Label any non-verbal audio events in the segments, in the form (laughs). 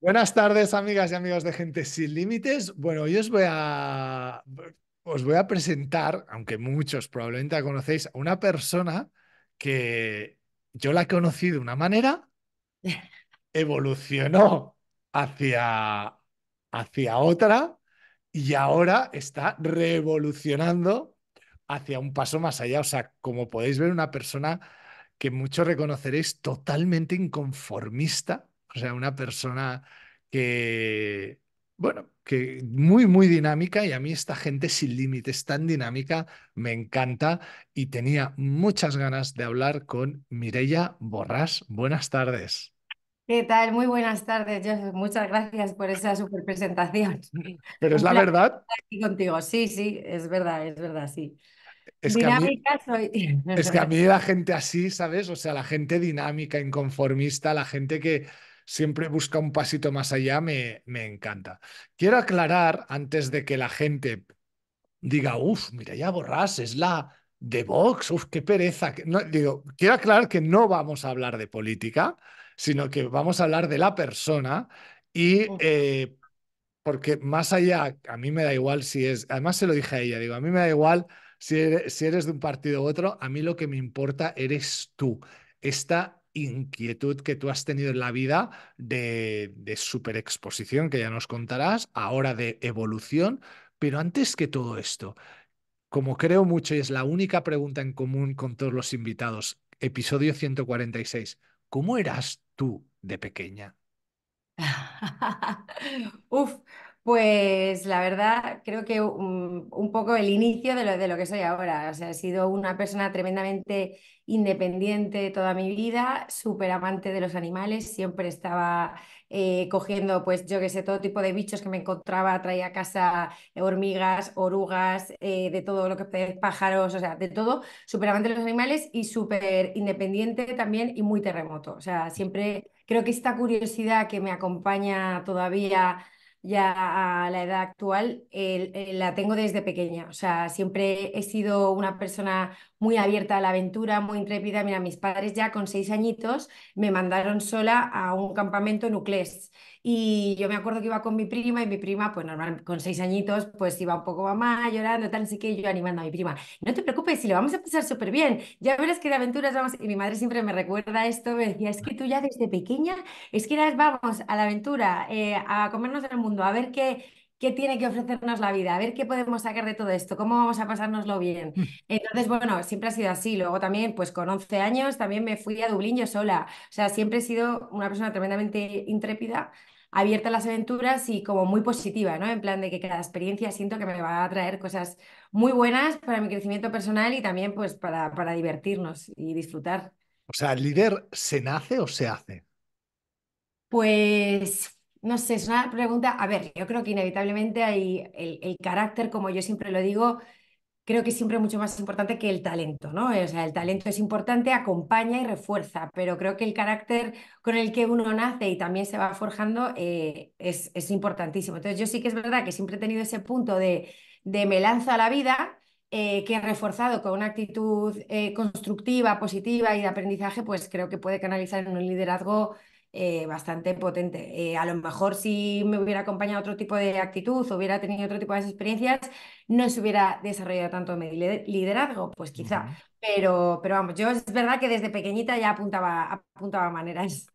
Buenas tardes, amigas y amigos de Gente Sin Límites. Bueno, hoy os voy a os voy a presentar, aunque muchos probablemente la conocéis, a una persona que yo la conocí de una manera, (laughs) evolucionó hacia, hacia otra y ahora está revolucionando hacia un paso más allá. O sea, como podéis ver, una persona que muchos reconoceréis totalmente inconformista o sea, una persona que, bueno, que muy, muy dinámica y a mí esta gente sin límites, tan dinámica, me encanta y tenía muchas ganas de hablar con Mirella Borrás. Buenas tardes. ¿Qué tal? Muy buenas tardes, Muchas gracias por esa super presentación. (laughs) Pero es la verdad. contigo, sí, sí, es verdad, es verdad, sí. que, soy. es que a (laughs) mí la gente así, ¿sabes? O sea, la gente dinámica, inconformista, la gente que, siempre busca un pasito más allá, me, me encanta. Quiero aclarar, antes de que la gente diga, uff, mira, ya borras, es la de Vox, uff, qué pereza. No, digo, quiero aclarar que no vamos a hablar de política, sino que vamos a hablar de la persona y eh, porque más allá, a mí me da igual si es, además se lo dije a ella, digo, a mí me da igual si eres, si eres de un partido u otro, a mí lo que me importa eres tú, esta inquietud que tú has tenido en la vida de, de superexposición, que ya nos contarás, ahora de evolución, pero antes que todo esto, como creo mucho y es la única pregunta en común con todos los invitados, episodio 146, ¿cómo eras tú de pequeña? (laughs) Uf, pues la verdad, creo que un, poco el inicio de lo, de lo, que soy ahora. O sea, he sido una persona tremendamente independiente toda mi vida, súper amante de los animales. Siempre estaba eh, cogiendo, pues yo que sé, todo tipo de bichos que me encontraba. Traía a casa hormigas, orugas, eh, de todo lo que pájaros, o sea, de todo. Súper amante de los animales y súper independiente también y muy terremoto. O sea, siempre creo que esta curiosidad que me acompaña todavía ya a la edad actual eh, la tengo desde pequeña. O sea, siempre he sido una persona muy abierta a la aventura, muy intrépida. Mira, mis padres ya con seis añitos me mandaron sola a un campamento nucleés. Y yo me acuerdo que iba con mi prima y mi prima, pues normal, con seis añitos, pues iba un poco mamá llorando, tal, así que yo animando a mi prima, no te preocupes, si lo vamos a pasar súper bien, ya verás que de aventuras vamos, y mi madre siempre me recuerda esto, me decía, es que tú ya desde pequeña, es que eras, vamos a la aventura, eh, a comernos el mundo, a ver qué, qué tiene que ofrecernos la vida, a ver qué podemos sacar de todo esto, cómo vamos a pasárnoslo bien. Mm. Entonces, bueno, siempre ha sido así. Luego también, pues con 11 años, también me fui a Dublín yo sola. O sea, siempre he sido una persona tremendamente intrépida, abierta a las aventuras y como muy positiva, ¿no? En plan de que cada experiencia siento que me va a traer cosas muy buenas para mi crecimiento personal y también pues para, para divertirnos y disfrutar. O sea, ¿el líder se nace o se hace? Pues no sé, es una pregunta, a ver, yo creo que inevitablemente hay el, carácter, como yo siempre lo digo, creo que siempre es mucho más importante que el talento, ¿no? O sea, el talento es importante, acompaña y refuerza, pero creo que el carácter con el que uno nace y también se va forjando eh, es, importantísimo. Entonces, yo sí que es verdad que siempre he tenido ese punto de, me lanzo a la vida. Eh, que he reforzado con una actitud eh, constructiva, positiva y de aprendizaje, pues creo que puede canalizar en un liderazgo eh, bastante potente. Eh, a lo mejor si me hubiera acompañado otro tipo de actitud, hubiera tenido otro tipo de experiencias, no se hubiera desarrollado tanto mi liderazgo, pues quizá. pero, pero vamos, yo es verdad que desde pequeñita ya apuntaba, apuntaba maneras.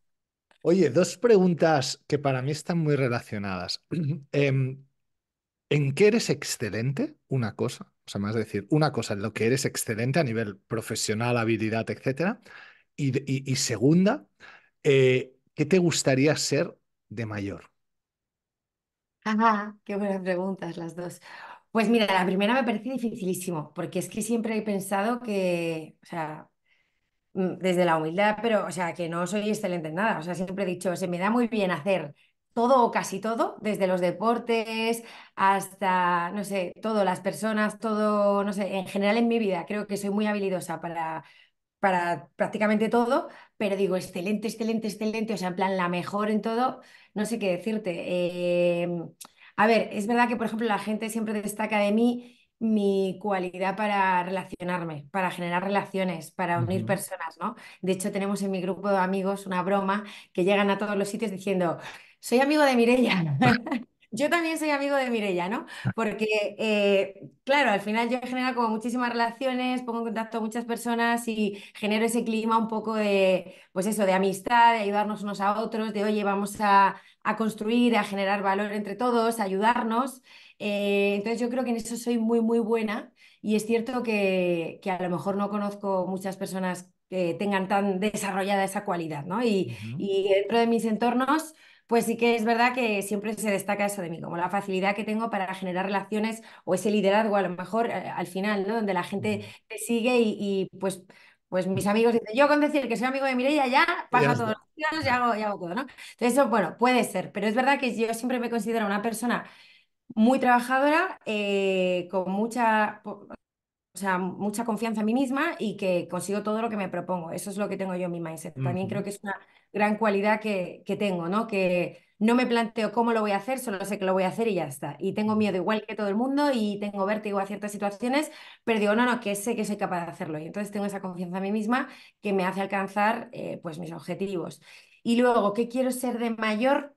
Oye, dos preguntas que para mí están muy relacionadas. (clears throat) Em, ¿En qué eres excelente? Una cosa, o sea, más decir, una cosa en lo que eres excelente a nivel profesional, habilidad, etcétera. Y, y segunda, eh, ¿Qué te gustaría ser de mayor? Ajá, qué buenas preguntas las dos. Pues mira, la primera me parece dificilísimo, porque es que siempre he pensado que, o sea, mm, desde la humildad, pero, o sea, que no soy excelente en nada. O sea, siempre he dicho, se me da muy bien hacer todo o casi todo, desde los deportes hasta, no sé, todo, las personas, todo, no sé, en general en mi vida creo que soy muy habilidosa para, para prácticamente todo, pero digo, excelente, excelente, excelente, o sea, en plan, la mejor en todo, no sé qué decirte. Em, a ver, es verdad que, por ejemplo, la gente siempre destaca de mí mi cualidad para relacionarme, para generar relaciones, para unir personas, ¿no? De hecho, tenemos en mi grupo de amigos una broma que llegan a todos los sitios diciendo, soy amigo de Mirella. (laughs) (laughs) Yo también soy amigo de Mirella, ¿no? Ah. Porque, eh, claro, al final yo genero como muchísimas relaciones, pongo en contacto a muchas personas y genero ese clima un poco de, pues eso, de amistad, de ayudarnos unos a otros, de, oye, vamos a, construir, a generar valor entre todos, a ayudarnos. Eh, entonces yo creo que en eso soy muy, muy buena y es cierto que, a lo mejor no conozco muchas personas que tengan tan desarrollada esa cualidad, ¿no? y dentro de mis entornos pues sí que es verdad que siempre se destaca eso de mí, como la facilidad que tengo para generar relaciones o ese liderazgo a lo mejor eh, al final, ¿no? Donde la gente te sigue y, pues pues mis amigos dicen, yo con decir que soy amigo de Mireia ya pasa todos los días y hago, todo, ¿no? Entonces, eso, bueno, puede ser, pero es verdad que yo siempre me considero una persona muy trabajadora, eh, con mucha, o sea, mucha confianza en mí misma y que consigo todo lo que me propongo. Eso es lo que tengo yo en mi mindset. También creo que es una gran cualidad que, tengo, ¿no? Que no me planteo cómo lo voy a hacer, solo sé que lo voy a hacer y ya está. Y tengo miedo igual que todo el mundo y tengo vértigo a ciertas situaciones, pero digo, no, no, que sé que soy capaz de hacerlo. Y entonces tengo esa confianza en mí misma que me hace alcanzar eh, pues mis objetivos. Y luego, ¿qué quiero ser de mayor?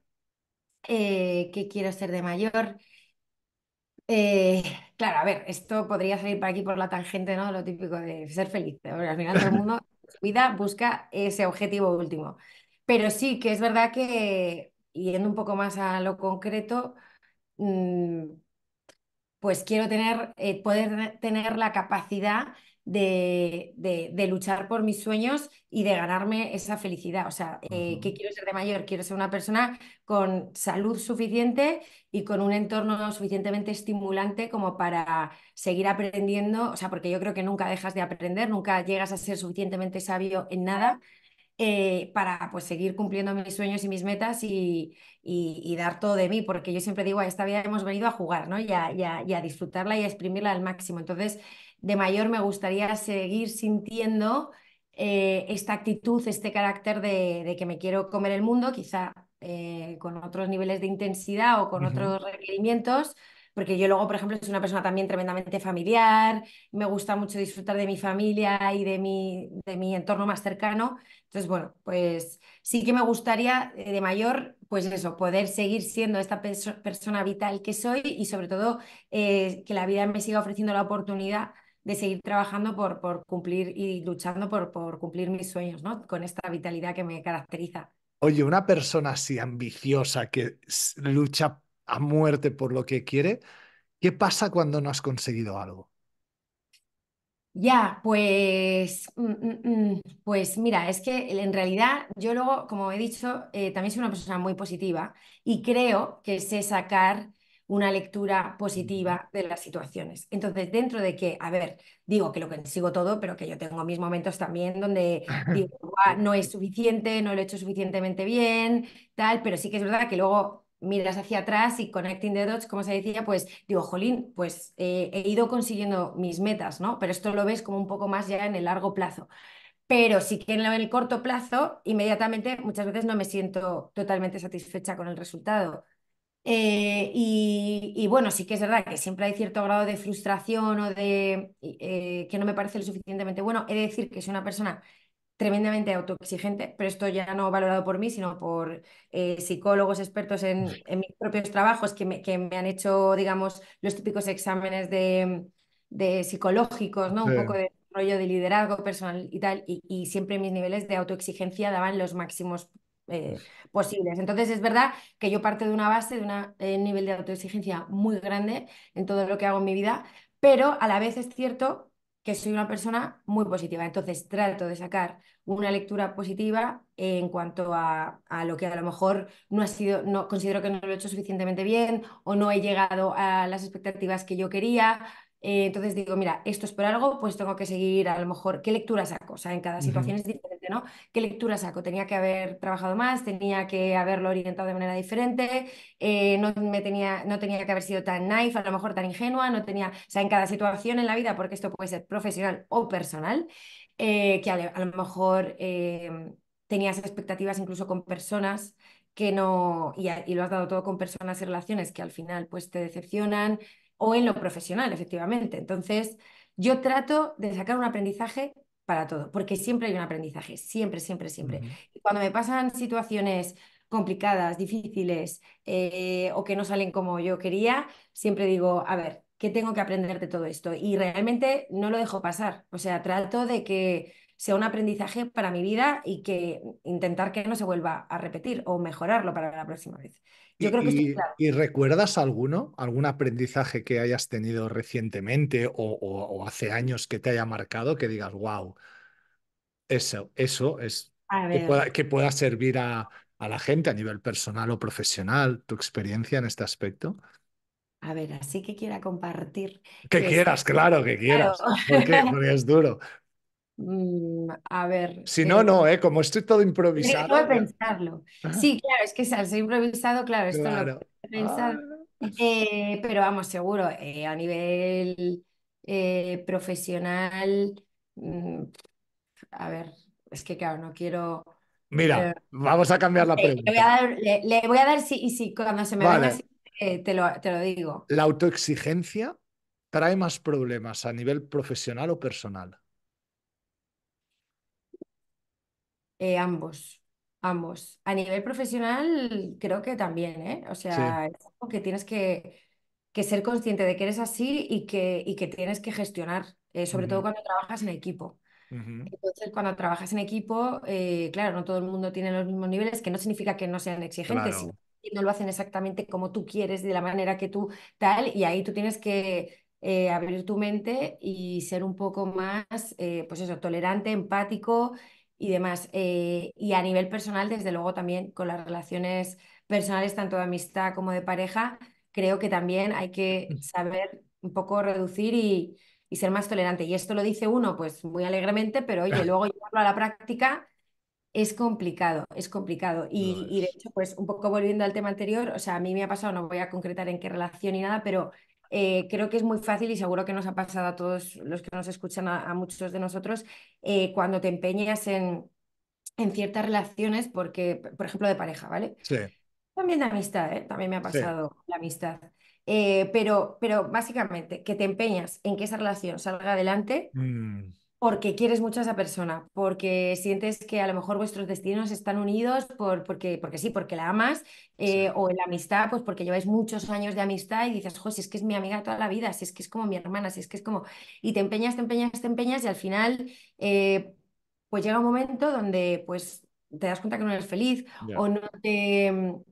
Eh, ¿Qué quiero ser de mayor? Eh, claro, a ver, esto podría salir por aquí por la tangente, ¿no? Lo típico de ser feliz. Al final todo el (laughs) mundo, busca ese objetivo último. Pero sí que es verdad que, yendo un poco más a lo concreto, mm, pues quiero tener, eh, poder tener la capacidad de, de, luchar por mis sueños y de ganarme esa felicidad. O sea, eh, ¿qué quiero ser de mayor? Quiero ser una persona con salud suficiente y con un entorno suficientemente estimulante como para seguir aprendiendo. O sea, porque yo creo que nunca dejas de aprender, nunca llegas a ser suficientemente sabio en nada eh, para pues, seguir cumpliendo mis sueños y mis metas y, y, dar todo de mí, porque yo siempre digo, a esta vida hemos venido a jugar ¿no? y, a, disfrutarla y a exprimirla al máximo. Entonces, de mayor me gustaría seguir sintiendo eh, esta actitud, este carácter de, de, que me quiero comer el mundo, quizá eh, con otros niveles de intensidad o con otros requerimientos porque yo luego, por ejemplo, soy una persona también tremendamente familiar, me gusta mucho disfrutar de mi familia y de mi, de mi entorno más cercano. Entonces, bueno, pues sí que me gustaría eh, de mayor, pues eso, poder seguir siendo esta persona vital que soy y sobre todo eh, que la vida me siga ofreciendo la oportunidad de seguir trabajando por, por cumplir y luchando por, por cumplir mis sueños, ¿no? Con esta vitalidad que me caracteriza. Oye, una persona así ambiciosa que lucha a muerte por lo que quiere, ¿qué pasa cuando no has conseguido algo? Ya, pues, mm, mm, mm, pues mira, es que en realidad yo luego, como he dicho, eh, también soy una persona muy positiva y creo que sé sacar una lectura positiva de las situaciones. Entonces, dentro de que, a ver, digo que lo consigo todo, pero que yo tengo mis momentos también donde digo, (laughs) no es suficiente, no lo he hecho suficientemente bien, tal, pero sí que es verdad que luego miras hacia atrás y connecting the dots, como se decía, pues digo, jolín, pues eh, he ido consiguiendo mis metas, ¿no? Pero esto lo ves como un poco más ya en el largo plazo. Pero sí que en el corto plazo, inmediatamente, muchas veces no me siento totalmente satisfecha con el resultado. Eh, y, bueno, sí que es verdad que siempre hay cierto grado de frustración o de eh, que no me parece lo suficientemente bueno. He de decir que soy una persona tremendamente autoexigente, pero esto ya no valorado por mí, sino por eh, psicólogos expertos en, mis propios trabajos que me, que me, han hecho, digamos, los típicos exámenes de, psicológicos, ¿no? Un poco de rollo de liderazgo personal y tal, y, siempre mis niveles de autoexigencia daban los máximos eh, posibles. Entonces es verdad que yo parto de una base, de un eh, nivel de autoexigencia muy grande en todo lo que hago en mi vida, pero a la vez es cierto que soy una persona muy positiva. Entonces trato de sacar una lectura positiva en cuanto a, lo que a lo mejor no ha sido, no considero que no lo he hecho suficientemente bien o no he llegado a las expectativas que yo quería. Eh, entonces digo, mira, esto es por algo, pues tengo que seguir a lo mejor qué lectura saco. O sea, en cada situación es diferente ¿Qué lectura saco? Tenía que haber trabajado más, tenía que haberlo orientado de manera diferente, eh, no, me tenía, no tenía que haber sido tan naive, a lo mejor tan ingenua, no tenía, o sea, en cada situación en la vida, porque esto puede ser profesional o personal, eh, que a, lo mejor eh, tenías expectativas incluso con personas que no, y, lo has dado todo con personas y relaciones que al final pues te decepcionan, o en lo profesional, efectivamente. Entonces, yo trato de sacar un aprendizaje para todo, porque siempre hay un aprendizaje, siempre, siempre, siempre. y Cuando me pasan situaciones complicadas, difíciles eh, o que no salen como yo quería, siempre digo, a ver, ¿qué tengo que aprender de todo esto? Y realmente no lo dejo pasar, o sea, trato de que sea un aprendizaje para mi vida y que intentar que no se vuelva a repetir o mejorarlo para la próxima vez. Yo creo que y, ¿Y recuerdas alguno, algún aprendizaje que hayas tenido recientemente o, hace años que te haya marcado que digas, wow, eso, eso es que pueda, servir a, la gente a nivel personal o profesional, tu experiencia en este aspecto? A ver, así que quiera compartir. Que, quieras, claro, que quieras. Porque, porque, es (laughs) duro. Mm, a ver. Si no, eh, no, ¿eh? Como estoy todo improvisado. pensarlo. Sí, claro, es que al ser improvisado, claro, esto no ah. eh, pero vamos, seguro, eh, a nivel profesional, mm, a ver, es que claro, no quiero. Mira, vamos a cambiar la pregunta. Le voy a dar, si, y si cuando se me venga, te, lo, te lo digo. ¿La autoexigencia trae más problemas a nivel profesional o personal? Eh, ambos, ambos. A nivel profesional creo que también, ¿eh? O sea, es algo que tienes que, ser consciente de que eres así y que, y que tienes que gestionar, eh, sobre todo cuando trabajas en equipo. Entonces, cuando trabajas en equipo, eh, claro, no todo el mundo tiene los mismos niveles, que no significa que no sean exigentes, que no lo hacen exactamente como tú quieres, de la manera que tú tal, y ahí tú tienes que abrir tu mente y ser un poco más, pues eso, tolerante, empático y demás. Eh, y a nivel personal, desde luego también con las relaciones personales, tanto de amistad como de pareja, creo que también hay que (laughs) saber un poco reducir y, ser más tolerante. Y esto lo dice uno, pues muy alegremente, pero oye, luego (laughs) llevarlo a la práctica es complicado, es complicado. Y, y, de hecho, pues un poco volviendo al tema anterior, o sea, a mí me ha pasado, no voy a concretar en qué relación ni nada, pero eh, creo que es muy fácil y seguro que nos ha pasado a todos los que nos escuchan, a, muchos de nosotros, eh, cuando te empeñas en, ciertas relaciones, porque, por ejemplo, de pareja, ¿vale? Sí. También de amistad, ¿eh? También me ha pasado la amistad. Eh, pero, pero básicamente, que te empeñas en que esa relación salga adelante. Mm porque quieres mucho a esa persona, porque sientes que a lo mejor vuestros destinos están unidos por, porque, porque sí, porque la amas, eh, o en la amistad, pues porque lleváis muchos años de amistad y dices, jo, si es que es mi amiga toda la vida, si es que es como mi hermana, si es que es como... Y te empeñas, te empeñas, te empeñas y al final, eh, pues llega un momento donde pues te das cuenta que no eres feliz o no te... Mm,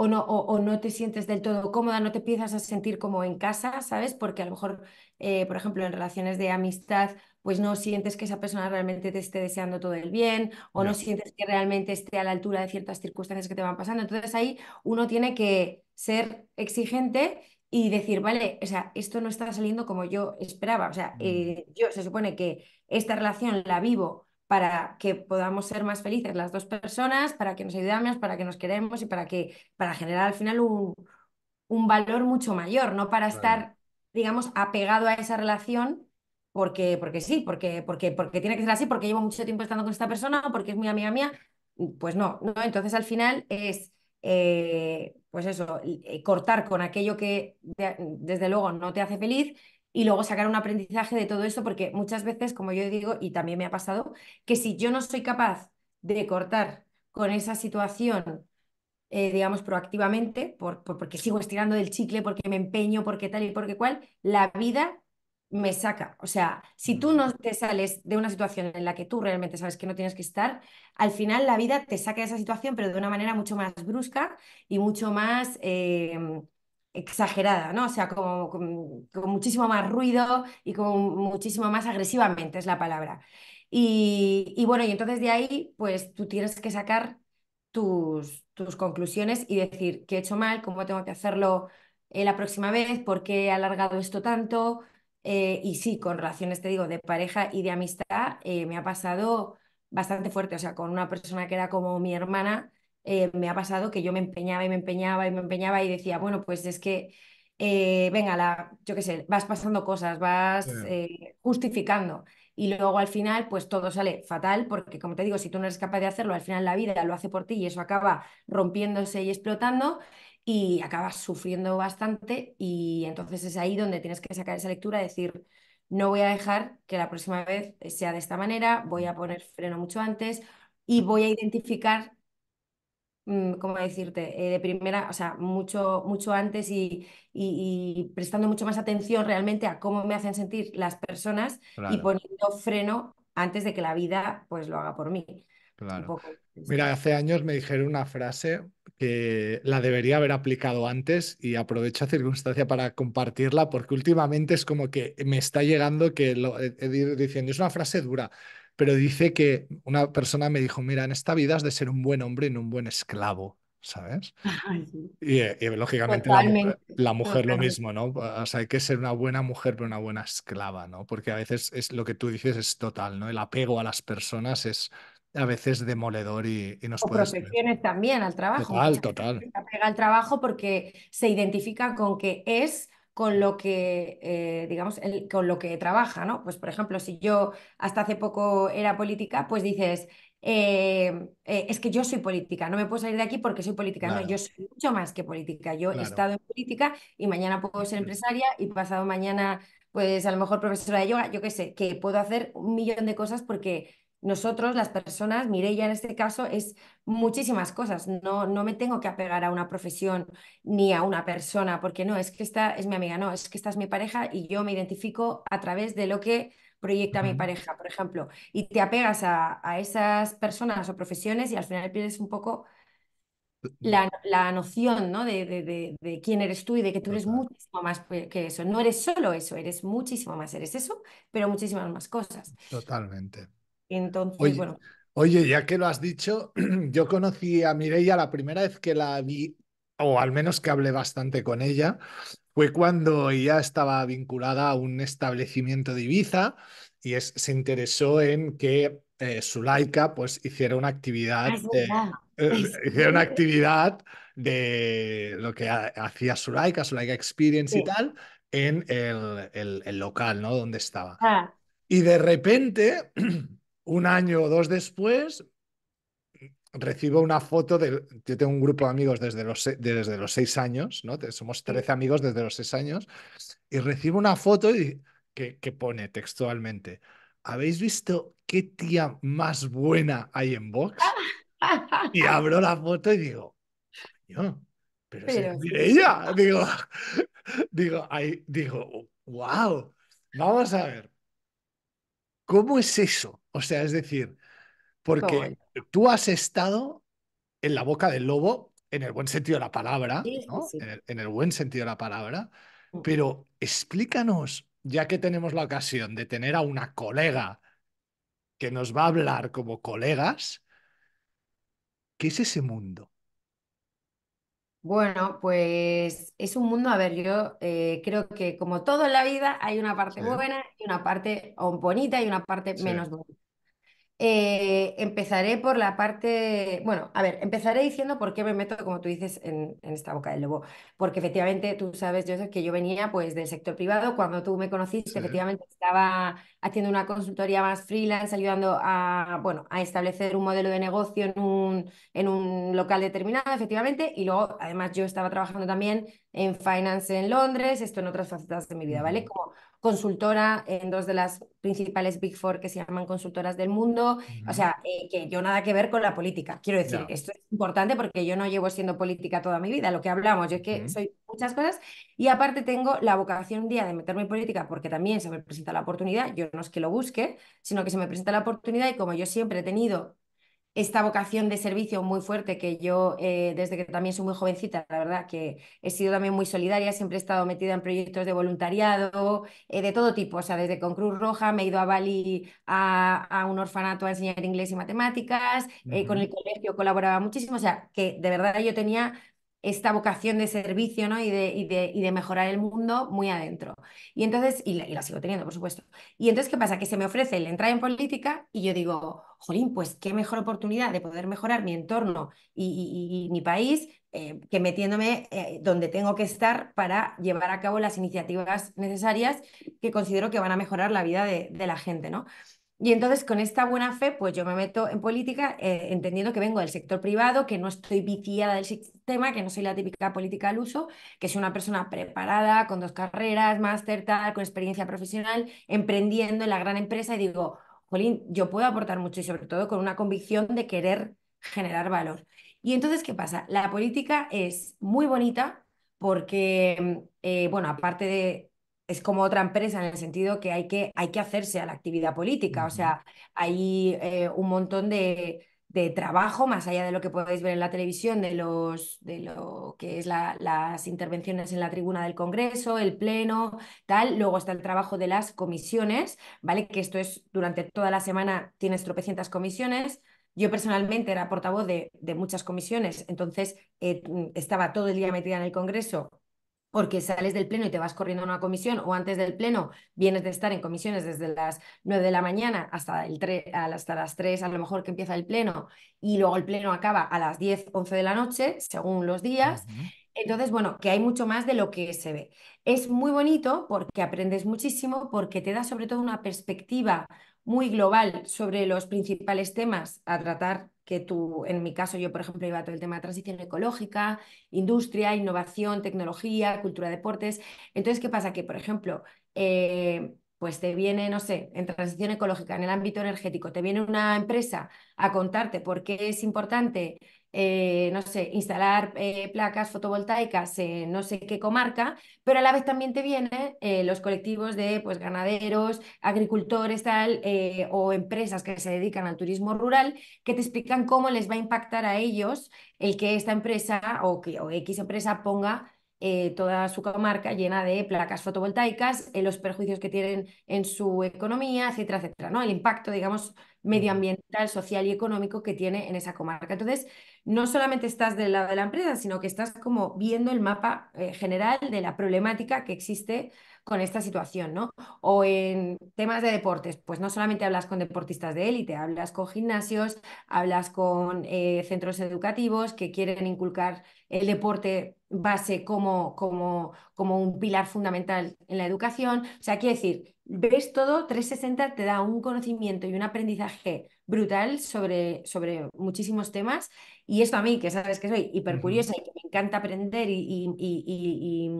o no, o, no, te sientes del todo cómoda, no te empiezas a sentir como en casa, ¿sabes? Porque a lo mejor, eh, por ejemplo, en relaciones de amistad pues no sientes que esa persona realmente te esté deseando todo el bien o no sientes que realmente esté a la altura de ciertas circunstancias que te van pasando. Entonces ahí uno tiene que ser exigente y decir, vale, o sea, esto no está saliendo como yo esperaba. O sea, mm. eh, yo se supone que esta relación la vivo para que podamos ser más felices las dos personas, para que nos ayudemos, para que nos queremos y para que para generar al final un, valor mucho mayor, no para estar, digamos, apegado a esa relación porque, sí, porque, porque, porque tiene que ser así, porque llevo mucho tiempo estando con esta persona, porque es muy amiga mía, mm, pues no, no. Entonces al final es, eh, pues eso, eh, cortar con aquello que desde luego no te hace feliz y luego sacar un aprendizaje de todo esto, porque muchas veces, como yo digo, y también me ha pasado, que si yo no soy capaz de cortar con esa situación, eh, digamos, proactivamente, porque sigo estirando del chicle, porque me empeño, porque tal y porque cual, la vida me saca. O sea, si tú mm. no te sales de una situación en la que tú realmente sabes que no tienes que estar, al final la vida te saca de esa situación, pero de una manera mucho más brusca y mucho más em, exagerada, ¿no? O sea, como, con, muchísimo más ruido y con muchísimo más agresivamente es la palabra. Y, bueno, y entonces de ahí, pues tú tienes que sacar tus, conclusiones y decir qué he hecho mal, cómo tengo que hacerlo eh, la próxima vez, por qué he alargado esto tanto, eh, y sí, con relaciones, te digo, de pareja y de amistad, eh, me ha pasado bastante fuerte. O sea, con una persona que era como mi hermana, eh, me ha pasado que yo me empeñaba y me empeñaba y me empeñaba y decía, bueno, pues es que, venga, la, yo qué sé, vas pasando cosas, vas justificando. Y luego al final, pues todo sale fatal, porque como te digo, si tú no eres capaz de hacerlo, al final la vida lo hace por ti y eso acaba rompiéndose y explotando y acabas sufriendo bastante y entonces es ahí donde tienes que sacar esa lectura, decir, no voy a dejar que la próxima vez sea de esta manera, voy a poner freno mucho antes y voy a identificar, mm, ¿cómo decirte?, eh, de primera, o sea, mucho, mucho antes y, prestando mucho más atención realmente a cómo me hacen sentir las personas y poniendo freno antes de que la vida pues lo haga por mí. Claro. Pues, Mira, hace años me dijeron una frase que la debería haber aplicado antes y aprovecho la circunstancia para compartirla porque últimamente es como que me está llegando que lo he, diciendo, es una frase dura, pero dice que una persona me dijo, mira, en esta vida has de ser un buen hombre y no un buen esclavo. ¿Sabes? Eh, y, lógicamente la, mujer lo mismo, ¿no? O sea, hay que ser una buena mujer, pero una buena esclava, ¿no? Porque a veces es lo que tú dices es total, ¿no? El apego a las personas es, a veces demoledor y, y nos o protecciones también al trabajo. Total, total. Pega al trabajo porque se identifica con que es con lo que, eh, digamos, con lo que trabaja, ¿no? Pues, por ejemplo, si yo hasta hace poco era política, pues dices, eh, eh, es que yo soy política, no me puedo salir de aquí porque soy política. No, yo soy mucho más que política. Yo he estado en política y mañana puedo ser empresaria y pasado mañana, pues a lo mejor profesora de yoga, yo qué sé, que puedo hacer un millón de cosas porque nosotros, las personas, Mireia en este caso, es muchísimas cosas. No, no me tengo que apegar a una profesión ni a una persona, porque no, es que esta es mi amiga, no, es que esta es mi pareja y yo me identifico a través de lo que proyecta mi pareja, por ejemplo. Y te apegas a, esas personas o profesiones y al final pierdes un poco mm. la, noción ¿no? de, de, quién eres tú y de que tú eres muchísimo más que eso. No eres solo eso, eres muchísimo más, eres eso, pero muchísimas más cosas. Totalmente. Entonces, oye, bueno. Oye, ya que lo has dicho, (clears throat) yo conocí a Mireia la primera vez que la vi, o al menos que hablé bastante con ella, fue cuando ella estaba vinculada a un establecimiento de Ibiza y se interesó en que su eh, laica pues hiciera una actividad ah, de, eh, (laughs) una actividad de lo que su hacía su laica Experience y tal, en el, local, ¿no? Donde estaba. Ah. Y de repente (clears throat) un año o dos después recibo una foto de, yo tengo un grupo de amigos desde los, desde los seis años, ¿no? Somos 13 amigos desde los seis años, y recibo una foto y, que, pone textualmente, ¿habéis visto qué tía más buena hay en Vox? Y abro la foto y digo, yo, pero, es ella, digo, (laughs) digo, ahí, digo, wow, vamos a ver. ¿Cómo es eso? O sea, es decir, porque tú has estado en la boca del lobo, en el buen sentido de la palabra, En, el, buen sentido de la palabra, mm. pero explícanos, ya que tenemos la ocasión de tener a una colega que nos va a hablar como colegas, ¿qué es ese mundo? Bueno, pues es un mundo, a ver, yo eh, creo que como todo en la vida hay una parte buena y una parte bonita y una parte menos bonita. Eh, empezaré por la parte, bueno, a ver, empezaré diciendo por qué me meto, como tú dices, en, esta boca del lobo. Porque efectivamente, tú sabes, yo sé que yo venía pues del sector privado, cuando tú me conociste, efectivamente estaba haciendo una consultoría más freelance, ayudando a, bueno, a establecer un modelo de negocio en un, en un local determinado, efectivamente, y luego además yo estaba trabajando también en finance en Londres, esto en otras facetas de mi vida, ¿vale? consultora en dos de las principales Big Four que se llaman consultoras del mundo. O sea, eh, que yo nada que ver con la política. Quiero decir, esto es importante porque yo no llevo siendo política toda mi vida, lo que hablamos. Yo es que soy muchas cosas y aparte tengo la vocación día de meterme en política porque también se me presenta la oportunidad. Yo no es que lo busque, sino que se me presenta la oportunidad y como yo siempre he tenido esta vocación de servicio muy fuerte que yo, eh, desde que también soy muy jovencita, la verdad que he sido también muy solidaria, siempre he estado metida en proyectos de voluntariado, eh, de todo tipo, o sea, desde con Cruz Roja me he ido a Bali a, un orfanato a enseñar inglés y matemáticas, eh, con el colegio colaboraba muchísimo, o sea, que de verdad yo tenía esta vocación de servicio ¿no? y, de, y, de, mejorar el mundo muy adentro. Y entonces, y la, sigo teniendo, por supuesto. Y entonces, ¿qué pasa? Que se me ofrece el entrar en política y yo digo, jolín, pues qué mejor oportunidad de poder mejorar mi entorno y, mi país eh, que metiéndome eh, donde tengo que estar para llevar a cabo las iniciativas necesarias que considero que van a mejorar la vida de, de la gente, ¿no? Y entonces con esta buena fe, pues yo me meto en política eh, entendiendo que vengo del sector privado, que no estoy viciada del sistema, que no soy la típica política al uso, que soy una persona preparada, con dos carreras, máster, tal, con experiencia profesional, emprendiendo en la gran empresa y digo, Jolín, yo puedo aportar mucho y sobre todo con una convicción de querer generar valor. Y entonces, ¿qué pasa? La política es muy bonita porque, eh, bueno, aparte de es como otra empresa en el sentido que hay que, hay que hacerse a la actividad política. O sea, hay eh, un montón de, trabajo, más allá de lo que podéis ver en la televisión, de, los, de lo que es las intervenciones en la tribuna del Congreso, el Pleno, tal. Luego está el trabajo de las comisiones, ¿vale? Que esto es durante toda la semana tienes tropecientas comisiones. Yo personalmente era portavoz de, muchas comisiones, entonces eh, estaba todo el día metida en el Congreso porque sales del pleno y te vas corriendo a una comisión o antes del pleno vienes de estar en comisiones desde las 9 de la mañana hasta, el las 3 a lo mejor que empieza el pleno y luego el pleno acaba a las 10, 11 de la noche, según los días. Entonces, bueno, que hay mucho más de lo que se ve. Es muy bonito porque aprendes muchísimo, porque te da sobre todo una perspectiva muy global sobre los principales temas a tratar que tú, en mi caso, yo por ejemplo iba a todo el tema de transición ecológica, industria, innovación, tecnología, cultura, deportes. Entonces, ¿qué pasa? Que, por ejemplo, eh, pues te viene, no sé, en transición ecológica, en el ámbito energético, te viene una empresa a contarte por qué es importante eh, no sé, instalar eh, placas fotovoltaicas en no sé qué comarca, pero a la vez también te vienen eh, los colectivos de pues, ganaderos, agricultores, tal, o empresas que se dedican al turismo rural, que te explican cómo les va a impactar a ellos el que esta empresa o, que, o X empresa ponga eh, toda su comarca llena de placas fotovoltaicas, eh, los perjuicios que tienen en su economía, etcétera, etcétera, ¿no? El impacto, digamos, medioambiental, social y económico que tiene en esa comarca. Entonces, no solamente estás del lado de la empresa, sino que estás como viendo el mapa eh, general de la problemática que existe con esta situación, ¿no? O en temas de deportes, pues no solamente hablas con deportistas de élite, hablas con gimnasios, hablas con eh, centros educativos que quieren inculcar el deporte base como, como, como un pilar fundamental en la educación. O sea, quiere decir, ves todo 360, te da un conocimiento y un aprendizaje brutal sobre, sobre muchísimos temas. Y esto a mí, que sabes que soy hipercuriosa y que me encanta aprender y,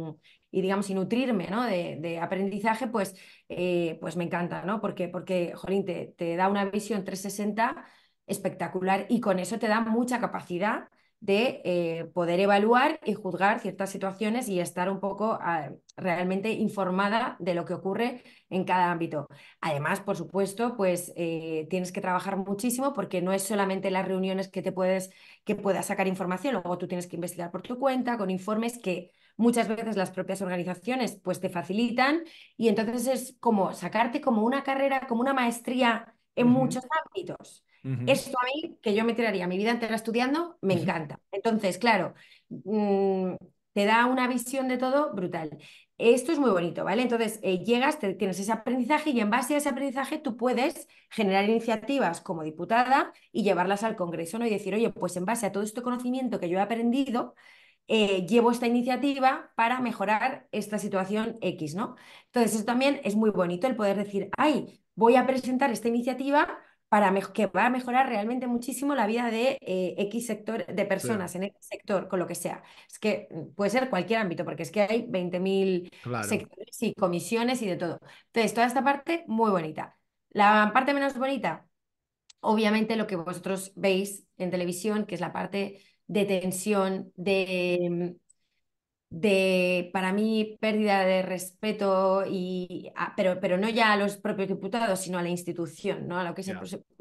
digamos, y nutrirme ¿no? de, aprendizaje, pues, eh, pues me encanta, ¿no? Porque, porque jolín, te, te da una visión 360 espectacular y con eso te da mucha capacidad de eh, poder evaluar y juzgar ciertas situaciones y estar un poco ah, realmente informada de lo que ocurre en cada ámbito. Además, por supuesto, pues eh, tienes que trabajar muchísimo porque no es solamente las reuniones que te puedes, que puedas sacar información, luego tú tienes que investigar por tu cuenta con informes que muchas veces las propias organizaciones pues te facilitan y entonces es como sacarte como una carrera, como una maestría en muchos ámbitos. Esto a mí, que yo me tiraría mi vida entera estudiando, me encanta. Entonces, claro, mm, te da una visión de todo brutal. Esto es muy bonito, ¿vale? Entonces, eh, llegas, tienes ese aprendizaje y en base a ese aprendizaje tú puedes generar iniciativas como diputada y llevarlas al Congreso, ¿no? Y decir, oye, pues en base a todo este conocimiento que yo he aprendido, eh, llevo esta iniciativa para mejorar esta situación X, ¿no? Entonces, eso también es muy bonito el poder decir, ay, voy a presentar esta iniciativa para que va a mejorar realmente muchísimo la vida de X eh, sector, de personas en X sector, con lo que sea. Es que mm, puede ser cualquier ámbito, porque es que hay 20.000 sectores y comisiones y de todo. Entonces, toda esta parte muy bonita. La parte menos bonita, obviamente lo que vosotros veis en televisión, que es la parte de tensión, de mm, de, para mí, pérdida de respeto, y, ah, pero, pero no ya a los propios diputados, sino a la institución, ¿no? a lo que es el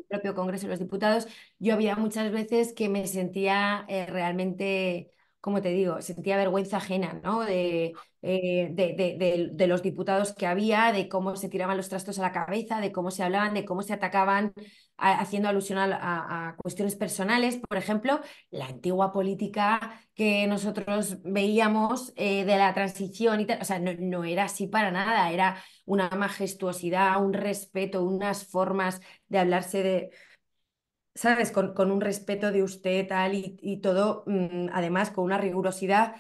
propio Congreso de los Diputados. Yo había muchas veces que me sentía eh, realmente como te digo, sentía vergüenza ajena, ¿no? De, eh, de, de, de, los diputados que había, de cómo se tiraban los trastos a la cabeza, de cómo se hablaban, de cómo se atacaban haciendo alusión a, cuestiones personales, por ejemplo, la antigua política que nosotros veíamos eh, de la transición, y o sea, no, era así para nada, era una majestuosidad, un respeto, unas formas de hablarse de, ¿sabes? Con, un respeto de usted, tal, y, todo, mm, además, con una rigurosidad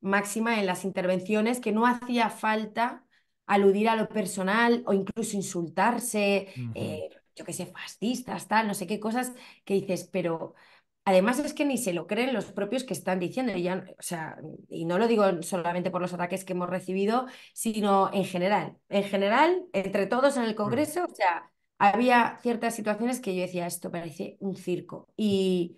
máxima en las intervenciones, que no hacía falta aludir a lo personal o incluso insultarse que qué fascistas, tal, no sé qué cosas que dices, pero además es que ni se lo creen los propios que están diciendo. Y, ya, o sea, y no lo digo solamente por los ataques que hemos recibido, sino en general. En general, entre todos en el mm. Congreso, o sea, había ciertas situaciones que yo decía, esto parece un circo. Y,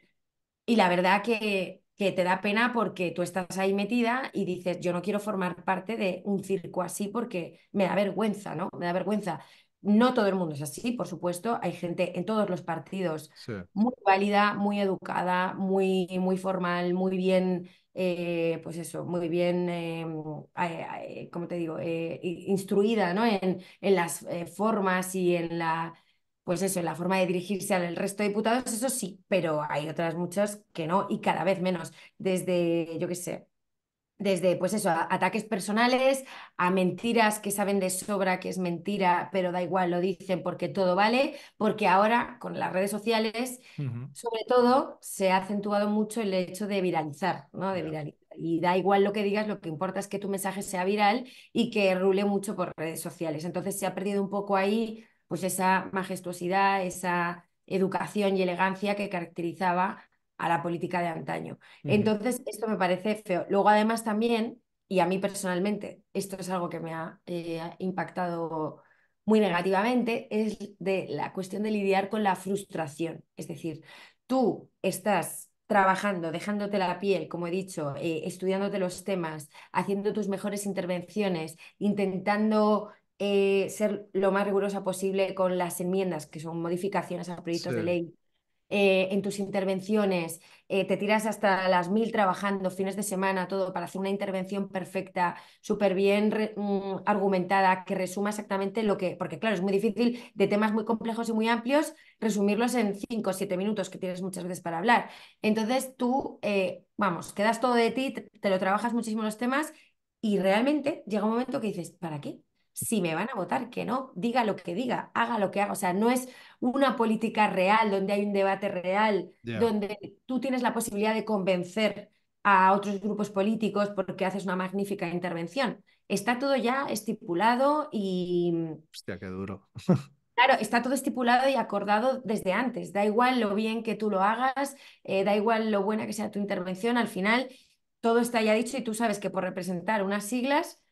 la verdad que, que te da pena porque tú estás ahí metida y dices, yo no quiero formar parte de un circo así porque me da vergüenza, ¿no? Me da vergüenza. No todo el mundo es así, por supuesto. Hay gente en todos los partidos muy válida, muy educada, muy, muy formal, muy bien, eh, pues eso, muy bien, em, eh, eh, ¿cómo te digo? instruida ¿no? en, las formas y en la, pues eso, en la forma de dirigirse al resto de diputados, eso sí, pero hay otras muchas que no y cada vez menos. Desde, yo qué sé, desde, pues eso, ataques personales, a mentiras que saben de sobra que es mentira, pero da igual, lo dicen porque todo vale, porque ahora con las redes sociales, sobre todo, se ha acentuado mucho el hecho de viralizar, ¿no? De Y da igual lo que digas, lo que importa es que tu mensaje sea viral y que rule mucho por redes sociales. Entonces se ha perdido un poco ahí, pues esa majestuosidad, esa educación y elegancia que caracterizaba a la política de antaño. Entonces, esto me parece feo. Luego, además, también, y a mí personalmente, esto es algo que me eh, ha impactado muy negativamente, es de la cuestión de lidiar con la frustración. Es decir, tú estás trabajando, dejándote la piel, como he dicho, eh, estudiándote los temas, haciendo tus mejores intervenciones, intentando eh, ser lo más rigurosa posible con las enmiendas, que son modificaciones a proyectos de ley, eh, en tus intervenciones, eh, te tiras hasta las mil trabajando, fines de semana, todo, para hacer una intervención perfecta, súper bien mm, argumentada, que resuma exactamente lo que, porque claro, es muy difícil de temas muy complejos y muy amplios, resumirlos en cinco o siete minutos que tienes muchas veces para hablar. Entonces tú, eh, vamos, quedas todo de ti, te lo trabajas muchísimo los temas y realmente llega un momento que dices, ¿para qué? si me van a votar, que no, diga lo que diga, haga lo que haga. O sea, no es una política real, donde hay un debate real, donde tú tienes la posibilidad de convencer a otros grupos políticos porque haces una magnífica intervención. Está todo ya estipulado y... Mm, qué duro. (laughs) Claro, está todo estipulado y acordado desde antes. Da igual lo bien que tú lo hagas, eh, da igual lo buena que sea tu intervención, al final todo está ya dicho y tú sabes que por representar unas siglas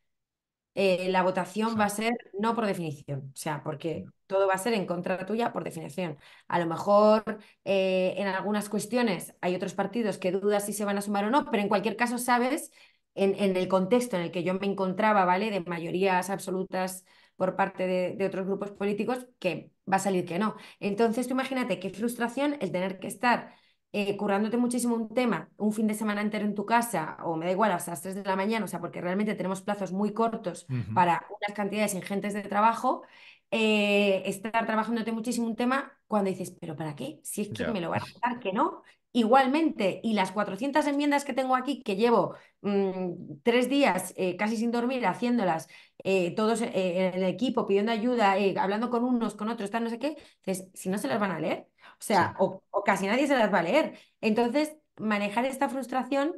eh, la votación va a ser no por definición, o sea, porque todo va a ser en contra tuya por definición. A lo mejor eh, en algunas cuestiones hay otros partidos que dudas si se van a sumar o no, pero en cualquier caso sabes en, el contexto en el que yo me encontraba, ¿vale? De mayorías absolutas por parte de, de, otros grupos políticos que va a salir que no. Entonces, tú imagínate qué frustración el tener que estar eh, currándote muchísimo un tema, un fin de semana entero en tu casa, o me da igual, hasta las 3 de la mañana, o sea, porque realmente tenemos plazos muy cortos para unas cantidades ingentes de trabajo, eh, estar trabajándote muchísimo un tema cuando dices, pero ¿para qué? Si es que me lo van a contar que no. Igualmente, y las 400 enmiendas que tengo aquí, que llevo mm, tres días eh, casi sin dormir haciéndolas, eh, todos en el equipo pidiendo ayuda, hablando con unos, con otros, tal, no sé qué, entonces, si no se las van a leer, o sea, o, casi nadie se las va a leer. Entonces, manejar esta frustración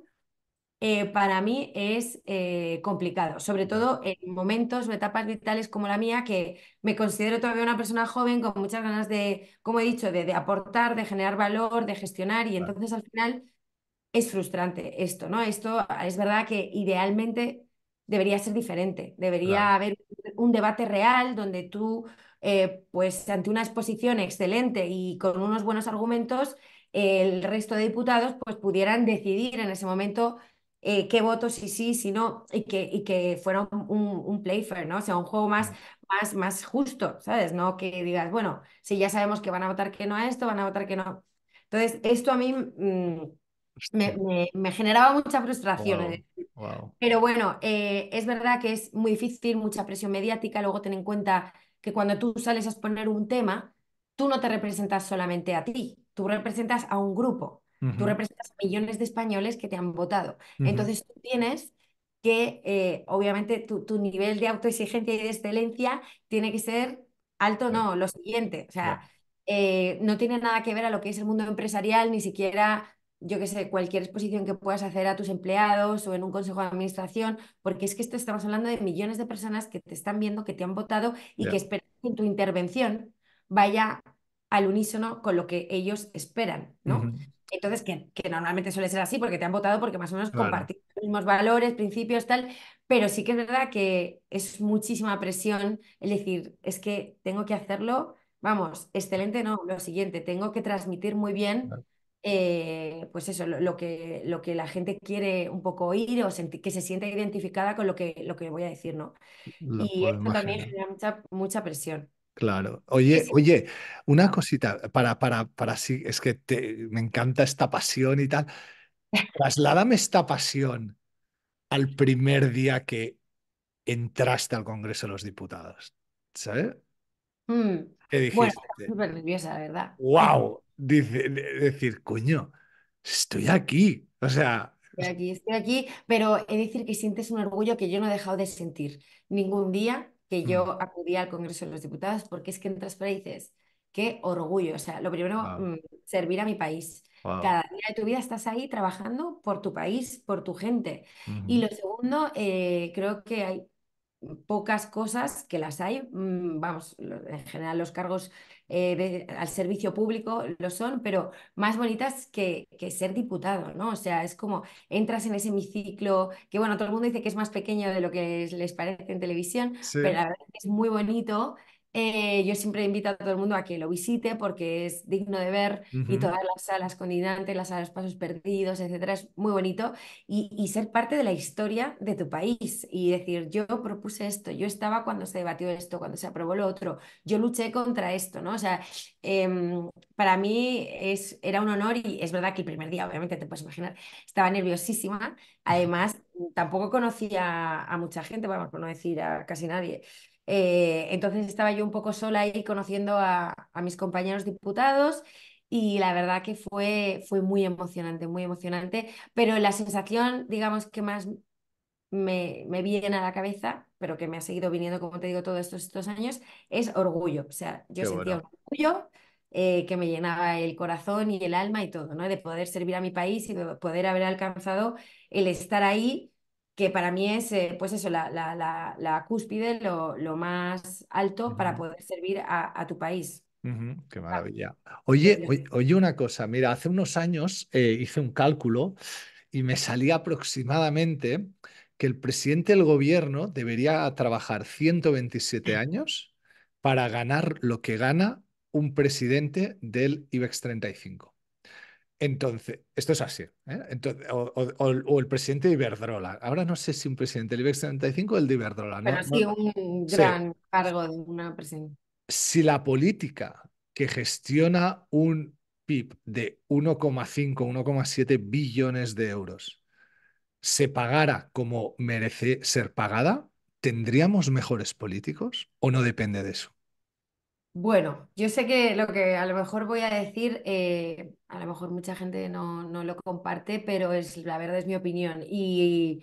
eh, para mí es eh, complicado, sobre todo en momentos o etapas vitales como la mía, que me considero todavía una persona joven con muchas ganas de, como he dicho, de, aportar, de generar valor, de gestionar y entonces al final es frustrante esto, ¿no? Esto ah, es verdad que idealmente debería ser diferente, debería haber un debate real donde tú eh, pues ante una exposición excelente y con unos buenos argumentos, eh, el resto de diputados pues pudieran decidir en ese momento eh, qué voto, sí, sí, si no, y que, y que fuera un, un play fair, ¿no? O sea, un juego más, más, más justo, ¿sabes? No que digas, bueno, si ya sabemos que van a votar que no a esto, van a votar que no. Entonces, esto a mí mm, me, generaba mucha frustración. Pero bueno, es verdad que es muy difícil, mucha presión mediática, luego ten en cuenta que cuando tú sales a exponer un tema, tú no te representas solamente a ti, tú representas a un grupo, tú representas a millones de españoles que te han votado. Entonces tú tienes que, eh, obviamente, tu, nivel de autoexigencia y de excelencia tiene que ser alto, no, lo siguiente. O sea, eh, no tiene nada que ver a lo que es el mundo empresarial, ni siquiera yo qué sé, cualquier exposición que puedas hacer a tus empleados o en un consejo de administración, porque es que esto estamos hablando de millones de personas que te están viendo, que te han votado y que esperan que tu intervención vaya al unísono con lo que ellos esperan, ¿no? Entonces, que, normalmente suele ser así, porque te han votado porque más o menos compartimos los mismos valores, principios, tal, pero sí que es verdad que es muchísima presión el decir, es que tengo que hacerlo, vamos, excelente, no, lo siguiente, tengo que transmitir muy bien. Eh, pues eso, lo, que, lo que la gente quiere un poco oír o que se sienta identificada con lo que, lo que voy a decir, ¿no? y esto también genera mucha, mucha presión. Claro. Oye, oye, una cosita, para, para, para sí, es que me encanta esta pasión y tal. Trasládame esta pasión al primer día que entraste al Congreso de los Diputados, ¿sabes? Mm. Bueno, súper nerviosa, la verdad. ¡Wow! Dice, decir, coño, estoy aquí. O sea. Estoy aquí, estoy aquí, pero he decir que sientes un orgullo que yo no he dejado de sentir ningún día que yo mm. acudí al Congreso de los Diputados, porque es que entras para y dices, qué orgullo. O sea, lo primero, mm, servir a mi país. Cada día de tu vida estás ahí trabajando por tu país, por tu gente. Y lo segundo, eh, creo que hay pocas cosas que las hay, mm, vamos, en general los cargos eh, al servicio público lo son, pero más bonitas que, ser diputado, ¿no? O sea, es como entras en ese hemiciclo, que bueno, todo el mundo dice que es más pequeño de lo que les, parece en televisión, pero es muy bonito eh, yo siempre invito a todo el mundo a que lo visite porque es digno de ver y todas las salas con Dinante, las salas Pasos Perdidos, etcétera, es muy bonito y, ser parte de la historia de tu país y decir, yo propuse esto, yo estaba cuando se debatió esto, cuando se aprobó lo otro, yo luché contra esto, ¿no? O sea, em, para mí es, era un honor y es verdad que el primer día, obviamente te puedes imaginar, estaba nerviosísima, además tampoco conocía a mucha gente, vamos, por no decir a casi nadie. Eh, entonces estaba yo un poco sola ahí conociendo a, mis compañeros diputados y la verdad que fue, fue muy emocionante, muy emocionante, pero la sensación, digamos, que más me, me viene a la cabeza, pero que me ha seguido viniendo, como te digo, todos estos, estos años, es orgullo. O sea, yo sentía orgullo eh, que me llenaba el corazón y el alma y todo, ¿no? De poder servir a mi país y de poder haber alcanzado el estar ahí que para mí es, eh, pues eso, la, cúspide, lo, más alto para poder servir a, tu país. qué maravilla. Oye, oye, una cosa, mira, hace unos años eh, hice un cálculo y me salía aproximadamente que el presidente del gobierno debería trabajar 127 años para ganar lo que gana un presidente del IBEX 35. Entonces, esto es así. ¿eh? Entonces, o, el presidente de Iberdrola. Ahora no sé si un presidente del IBEX 35 o el de Iberdrola. ¿no? Pero sí, un gran cargo de una presidencia. Si la política que gestiona un PIB de 1,5, 1,7 billones de euros se pagara como merece ser pagada, ¿tendríamos mejores políticos o no depende de eso? Bueno, yo sé que lo que a lo mejor voy a decir, eh, a lo mejor mucha gente no, lo comparte, pero es la verdad es mi opinión. Y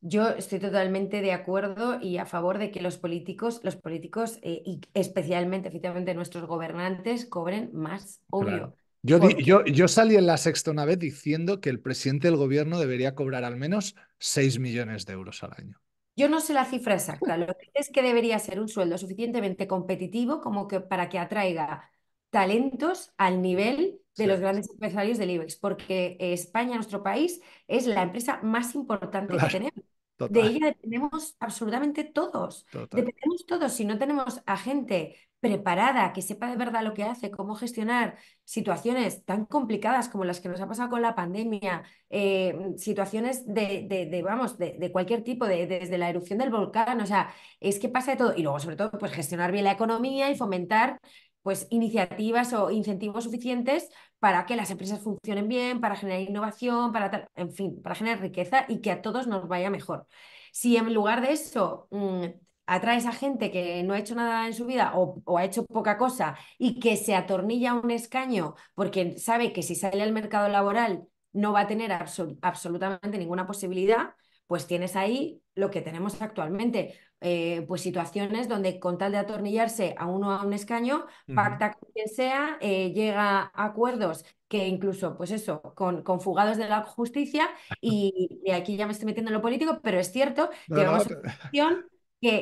yo estoy totalmente de acuerdo y a favor de que los políticos, los políticos eh, y especialmente, efectivamente, nuestros gobernantes cobren más, obvio. Yo, yo, yo, salí en la sexta una vez diciendo que el presidente del gobierno debería cobrar al menos 6 millones de euros al año. Yo no sé la cifra exacta, lo que es que debería ser un sueldo suficientemente competitivo como que para que atraiga talentos al nivel de los grandes empresarios del IBEX, porque España, nuestro país, es la empresa más importante que tenemos. De ella dependemos absolutamente todos. Dependemos todos. Si no tenemos a gente preparada, que sepa de verdad lo que hace, cómo gestionar situaciones tan complicadas como las que nos ha pasado con la pandemia, eh, situaciones de, vamos, de, cualquier tipo, desde la erupción del volcán, o sea, es que pasa de todo. Y luego, sobre todo, pues gestionar bien la economía y fomentar pues iniciativas o incentivos suficientes para que las empresas funcionen bien, para generar innovación, para en fin, para generar riqueza y que a todos nos vaya mejor. Si en lugar de eso mm, Atrae a gente que no ha hecho nada en su vida o, ha hecho poca cosa y que se atornilla a un escaño porque sabe que si sale al mercado laboral no va a tener absolutamente ninguna posibilidad, pues tienes ahí lo que tenemos actualmente. Eh, pues situaciones donde con tal de atornillarse a uno a un escaño, pacta con quien sea, eh, llega a acuerdos que incluso, pues eso, con, con fugados de la justicia, (laughs) y, aquí ya me estoy metiendo en lo político, pero es cierto, que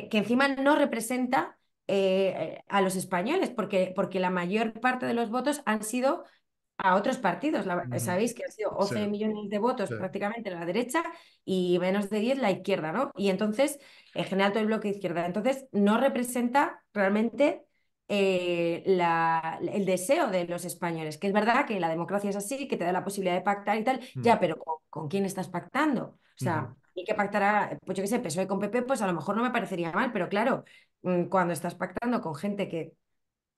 que, encima no representa eh, a los españoles, porque, porque la mayor parte de los votos han sido a otros partidos. Sabéis que han sido 11 millones de votos prácticamente prácticamente la derecha y menos de 10 la izquierda, ¿no? Y entonces, en general, todo el bloque izquierda. Entonces, no representa realmente eh, el deseo de los españoles, que es verdad que la democracia es así, que te da la posibilidad de pactar y tal, mm. ya, pero ¿con, quién estás pactando? O sea, y que pactara, pues yo qué sé, PSOE con PP, pues a lo mejor no me parecería mal, pero claro, mm, cuando estás pactando con gente que,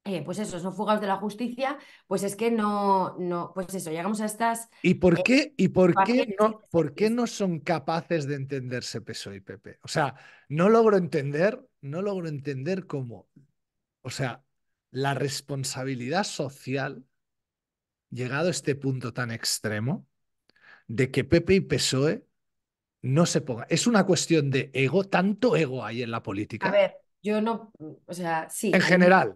eh, pues eso, son fugados de la justicia, pues es que no, no, pues eso, llegamos a estas... ¿Y por eh, qué, y por qué, no, por qué no son capaces de entenderse PSOE y PP? O sea, no logro entender, no logro entender cómo, o sea, la responsabilidad social, llegado a este punto tan extremo, de que PP y PSOE no se ponga. Es una cuestión de ego, tanto ego hay en la política. A ver, yo no, o sea, sí. En general.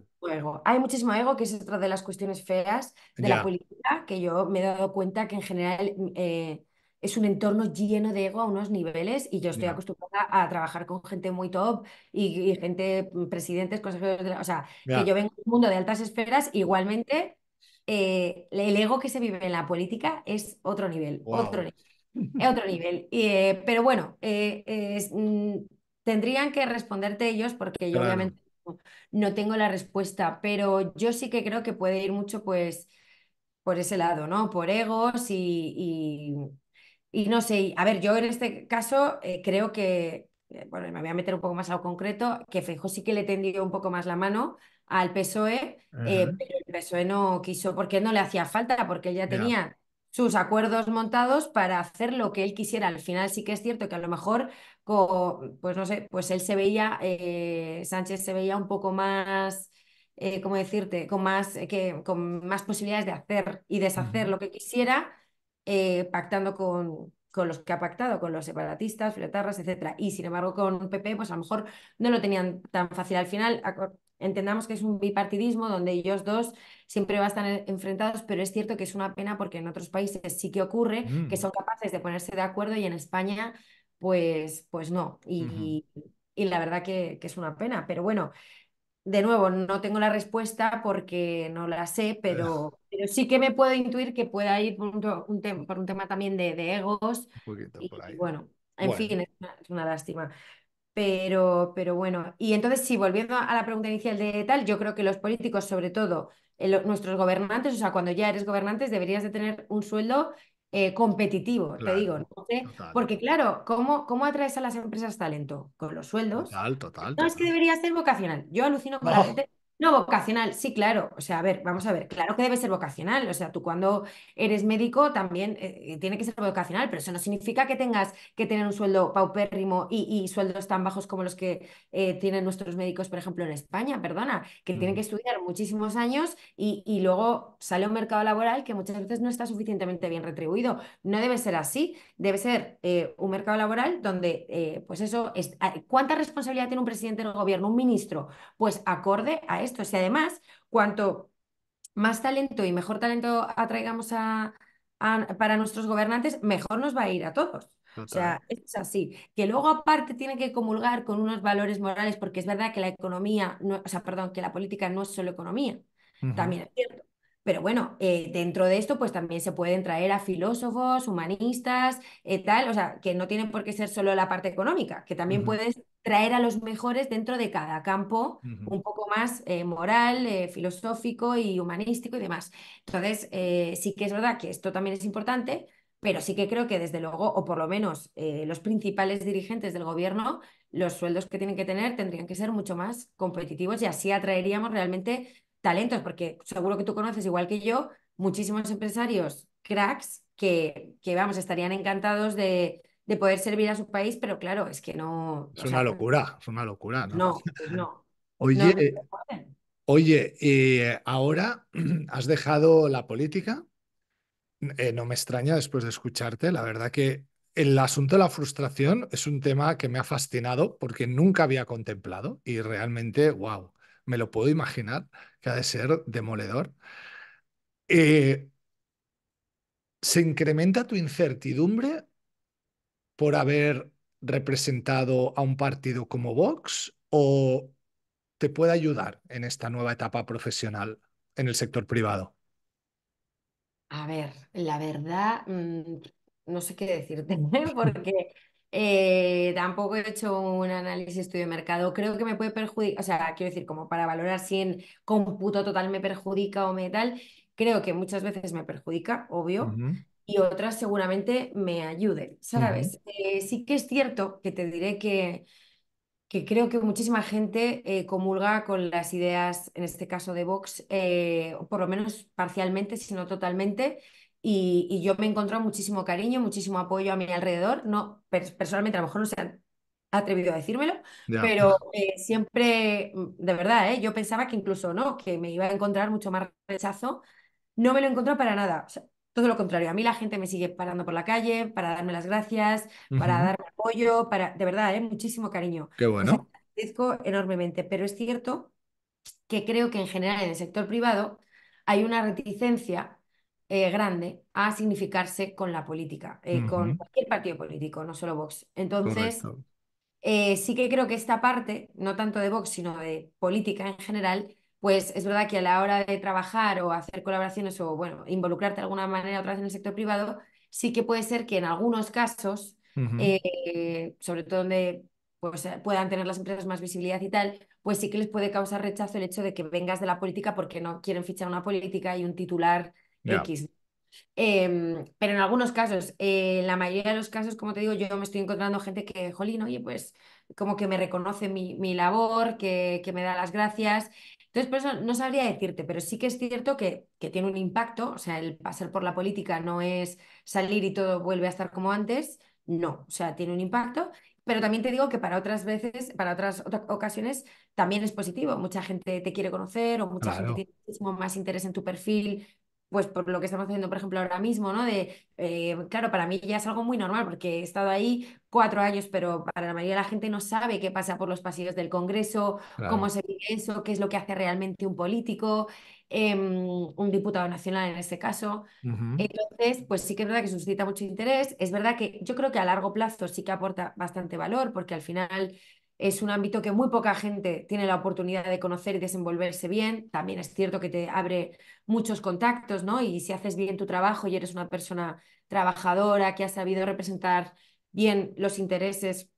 Hay muchísimo ego, que es otra de las cuestiones feas de la política, que yo me he dado cuenta que en general eh, es un entorno lleno de ego a unos niveles y yo estoy acostumbrada a trabajar con gente muy top y, gente, mm, presidentes, consejeros, de o sea, que yo vengo de un mundo de altas esferas, igualmente eh, el ego que se vive en la política es otro nivel, otro nivel. Es otro nivel. Eh, pero bueno, eh, mm, tendrían que responderte ellos porque yo obviamente no, tengo la respuesta, pero yo sí que creo que puede ir mucho pues por ese lado, ¿no? Por egos y, y, no sé. A ver, yo en este caso eh, creo que, bueno, me voy a meter un poco más a lo concreto, que Fijo sí que le tendió un poco más la mano al PSOE, pero el PSOE no quiso porque no le hacía falta, porque él ya tenía sus acuerdos montados para hacer lo que él quisiera. Al final sí que es cierto que a lo mejor, pues no sé, pues él se veía, eh, Sánchez se veía un poco más, eh, ¿cómo decirte?, con más, eh, que, con más posibilidades de hacer y deshacer lo que quisiera, pactando con, con los que ha pactado, con los separatistas, fletarras, etc. Y sin embargo, con PP, pues a lo mejor no lo tenían tan fácil. Al final, entendamos que es un bipartidismo donde ellos dos siempre van a estar enfrentados, pero es cierto que es una pena porque en otros países sí que ocurre que mm. son capaces de ponerse de acuerdo y en España, pues, pues no. Y, la verdad que, es una pena, pero bueno, de nuevo, no tengo la respuesta porque no la sé, pero, sí que me puedo intuir que pueda ir por un, tema, por un tema también de, egos. Bueno, en fin, es una lástima. Pero, pero bueno, y entonces si volviendo a la pregunta inicial de tal, yo creo que los políticos, sobre todo eh, nuestros gobernantes, o sea, cuando ya eres gobernante deberías de tener un sueldo eh, competitivo, te digo, porque claro, ¿cómo, atraes a las empresas talento? Con los sueldos. Total, total. No es que debería ser vocacional. Yo alucino con la gente no, vocacional, sí, claro. O sea, a ver, vamos a ver, claro que debe ser vocacional. O sea, tú cuando eres médico también eh, tiene que ser vocacional, pero eso no significa que tengas que tener un sueldo paupérrimo y, sueldos tan bajos como los que eh, tienen nuestros médicos, por ejemplo, en España, perdona, que tienen que estudiar muchísimos años y, luego sale un mercado laboral que muchas veces no está suficientemente bien retribuido. No debe ser así, debe ser eh, un mercado laboral donde, pues eso, ah, ¿cuánta responsabilidad tiene un presidente del gobierno, un ministro? Pues acorde a esto esto. Si además, cuanto más talento y mejor talento atraigamos para nuestros gobernantes, mejor nos va a ir a todos. O sea, es así. Que luego aparte tiene que comulgar con unos valores morales, porque es verdad que la economía, o sea, perdón, que la política no es solo economía, también es cierto. Pero bueno, eh, dentro de esto, pues también se pueden traer a filósofos, humanistas, eh, tal, o sea, que no tienen por qué ser solo la parte económica, que también puedes traer a los mejores dentro de cada campo, un poco más eh, moral, filosófico y humanístico y demás. Entonces, sí que es verdad que esto también es importante, pero sí que creo que desde luego, o por lo menos los principales dirigentes del gobierno, los sueldos que tienen que tener tendrían que ser mucho más competitivos y así atraeríamos realmente talentos, porque seguro que tú conoces, igual que yo, muchísimos empresarios cracks que, vamos, estarían encantados de, poder servir a su país, pero claro, es que no... Es una locura, es una locura. No, no. Pues (laughs) oye, y oye eh, ahora (clears throat) has dejado la política. Eh, no me extraña después de escucharte, la verdad que el asunto de la frustración es un tema que me ha fascinado porque nunca había contemplado y realmente, wow me lo puedo imaginar que ha de ser demoledor. Eh, se incrementa tu incertidumbre por haber representado a un partido como Vox o te puede ayudar en esta nueva etapa profesional en el sector privado? A ver, la verdad, mm, no sé qué decirte, (laughs) porque eh, tampoco he hecho un análisis estudio de mercado. Creo que me puede perjudicar, o sea, quiero decir, como para valorar si en cómputo total me perjudica o me tal, creo que muchas veces me perjudica, obvio, y otras seguramente me ayuden, ¿sabes? Eh, sí que es cierto que te diré que, que creo que muchísima gente eh, comulga con las ideas, en este caso de Vox, por lo menos parcialmente, si no totalmente, y, yo me encontró muchísimo cariño, muchísimo apoyo a mi alrededor. No, personalmente a lo mejor no se han atrevido a decírmelo, pero eh, siempre, mm, de verdad, ¿eh? yo pensaba que incluso no, que me iba a encontrar mucho más rechazo. No me lo encontró para nada. todo lo contrario, a mí la gente me sigue parando por la calle para darme las gracias, para darme apoyo, para, de verdad, ¿eh? muchísimo cariño. Qué bueno. agradezco enormemente, pero es cierto que creo que en general en el sector privado hay una reticencia eh, grande a significarse con la política, eh, con cualquier partido político, no solo Vox. Entonces, eh, sí que creo que esta parte, no tanto de Vox, sino de política en general, pues es verdad que a la hora de trabajar o hacer colaboraciones o, bueno, involucrarte de alguna manera otra vez en el sector privado, sí que puede ser que en algunos casos, sobre todo donde pues, puedan tener las empresas más visibilidad y tal, pues sí que les puede causar rechazo el hecho de que vengas de la política porque no quieren fichar una política y un titular X. Em, pero en algunos casos, eh, la mayoría de los casos, como te digo, yo me estoy encontrando gente que, jolín, oye, pues como que me reconoce mi, labor, que, me da las gracias. Entonces, por eso no sabría decirte, pero sí que es cierto que, que tiene un impacto, o sea, el pasar por la política no es salir y todo vuelve a estar como antes, no, o sea, tiene un impacto pero también te digo que para otras veces, para otras, ocasiones, también es positivo. Mucha gente te quiere conocer o mucha gente tiene muchísimo más interés en tu perfil pues por lo que estamos haciendo, por ejemplo, ahora mismo, ¿no? De, eh, claro, para mí ya es algo muy normal porque he estado ahí cuatro años, pero para la mayoría de la gente no sabe qué pasa por los pasillos del Congreso, cómo se vive eso, qué es lo que hace realmente un político, em, un diputado nacional en este caso. Entonces, pues sí que es verdad que suscita mucho interés. Es verdad que yo creo que a largo plazo sí que aporta bastante valor porque al final es un ámbito que muy poca gente tiene la oportunidad de conocer y desenvolverse bien. También es cierto que te abre muchos contactos, ¿no? Y si haces bien tu trabajo y eres una persona trabajadora que ha sabido representar bien los intereses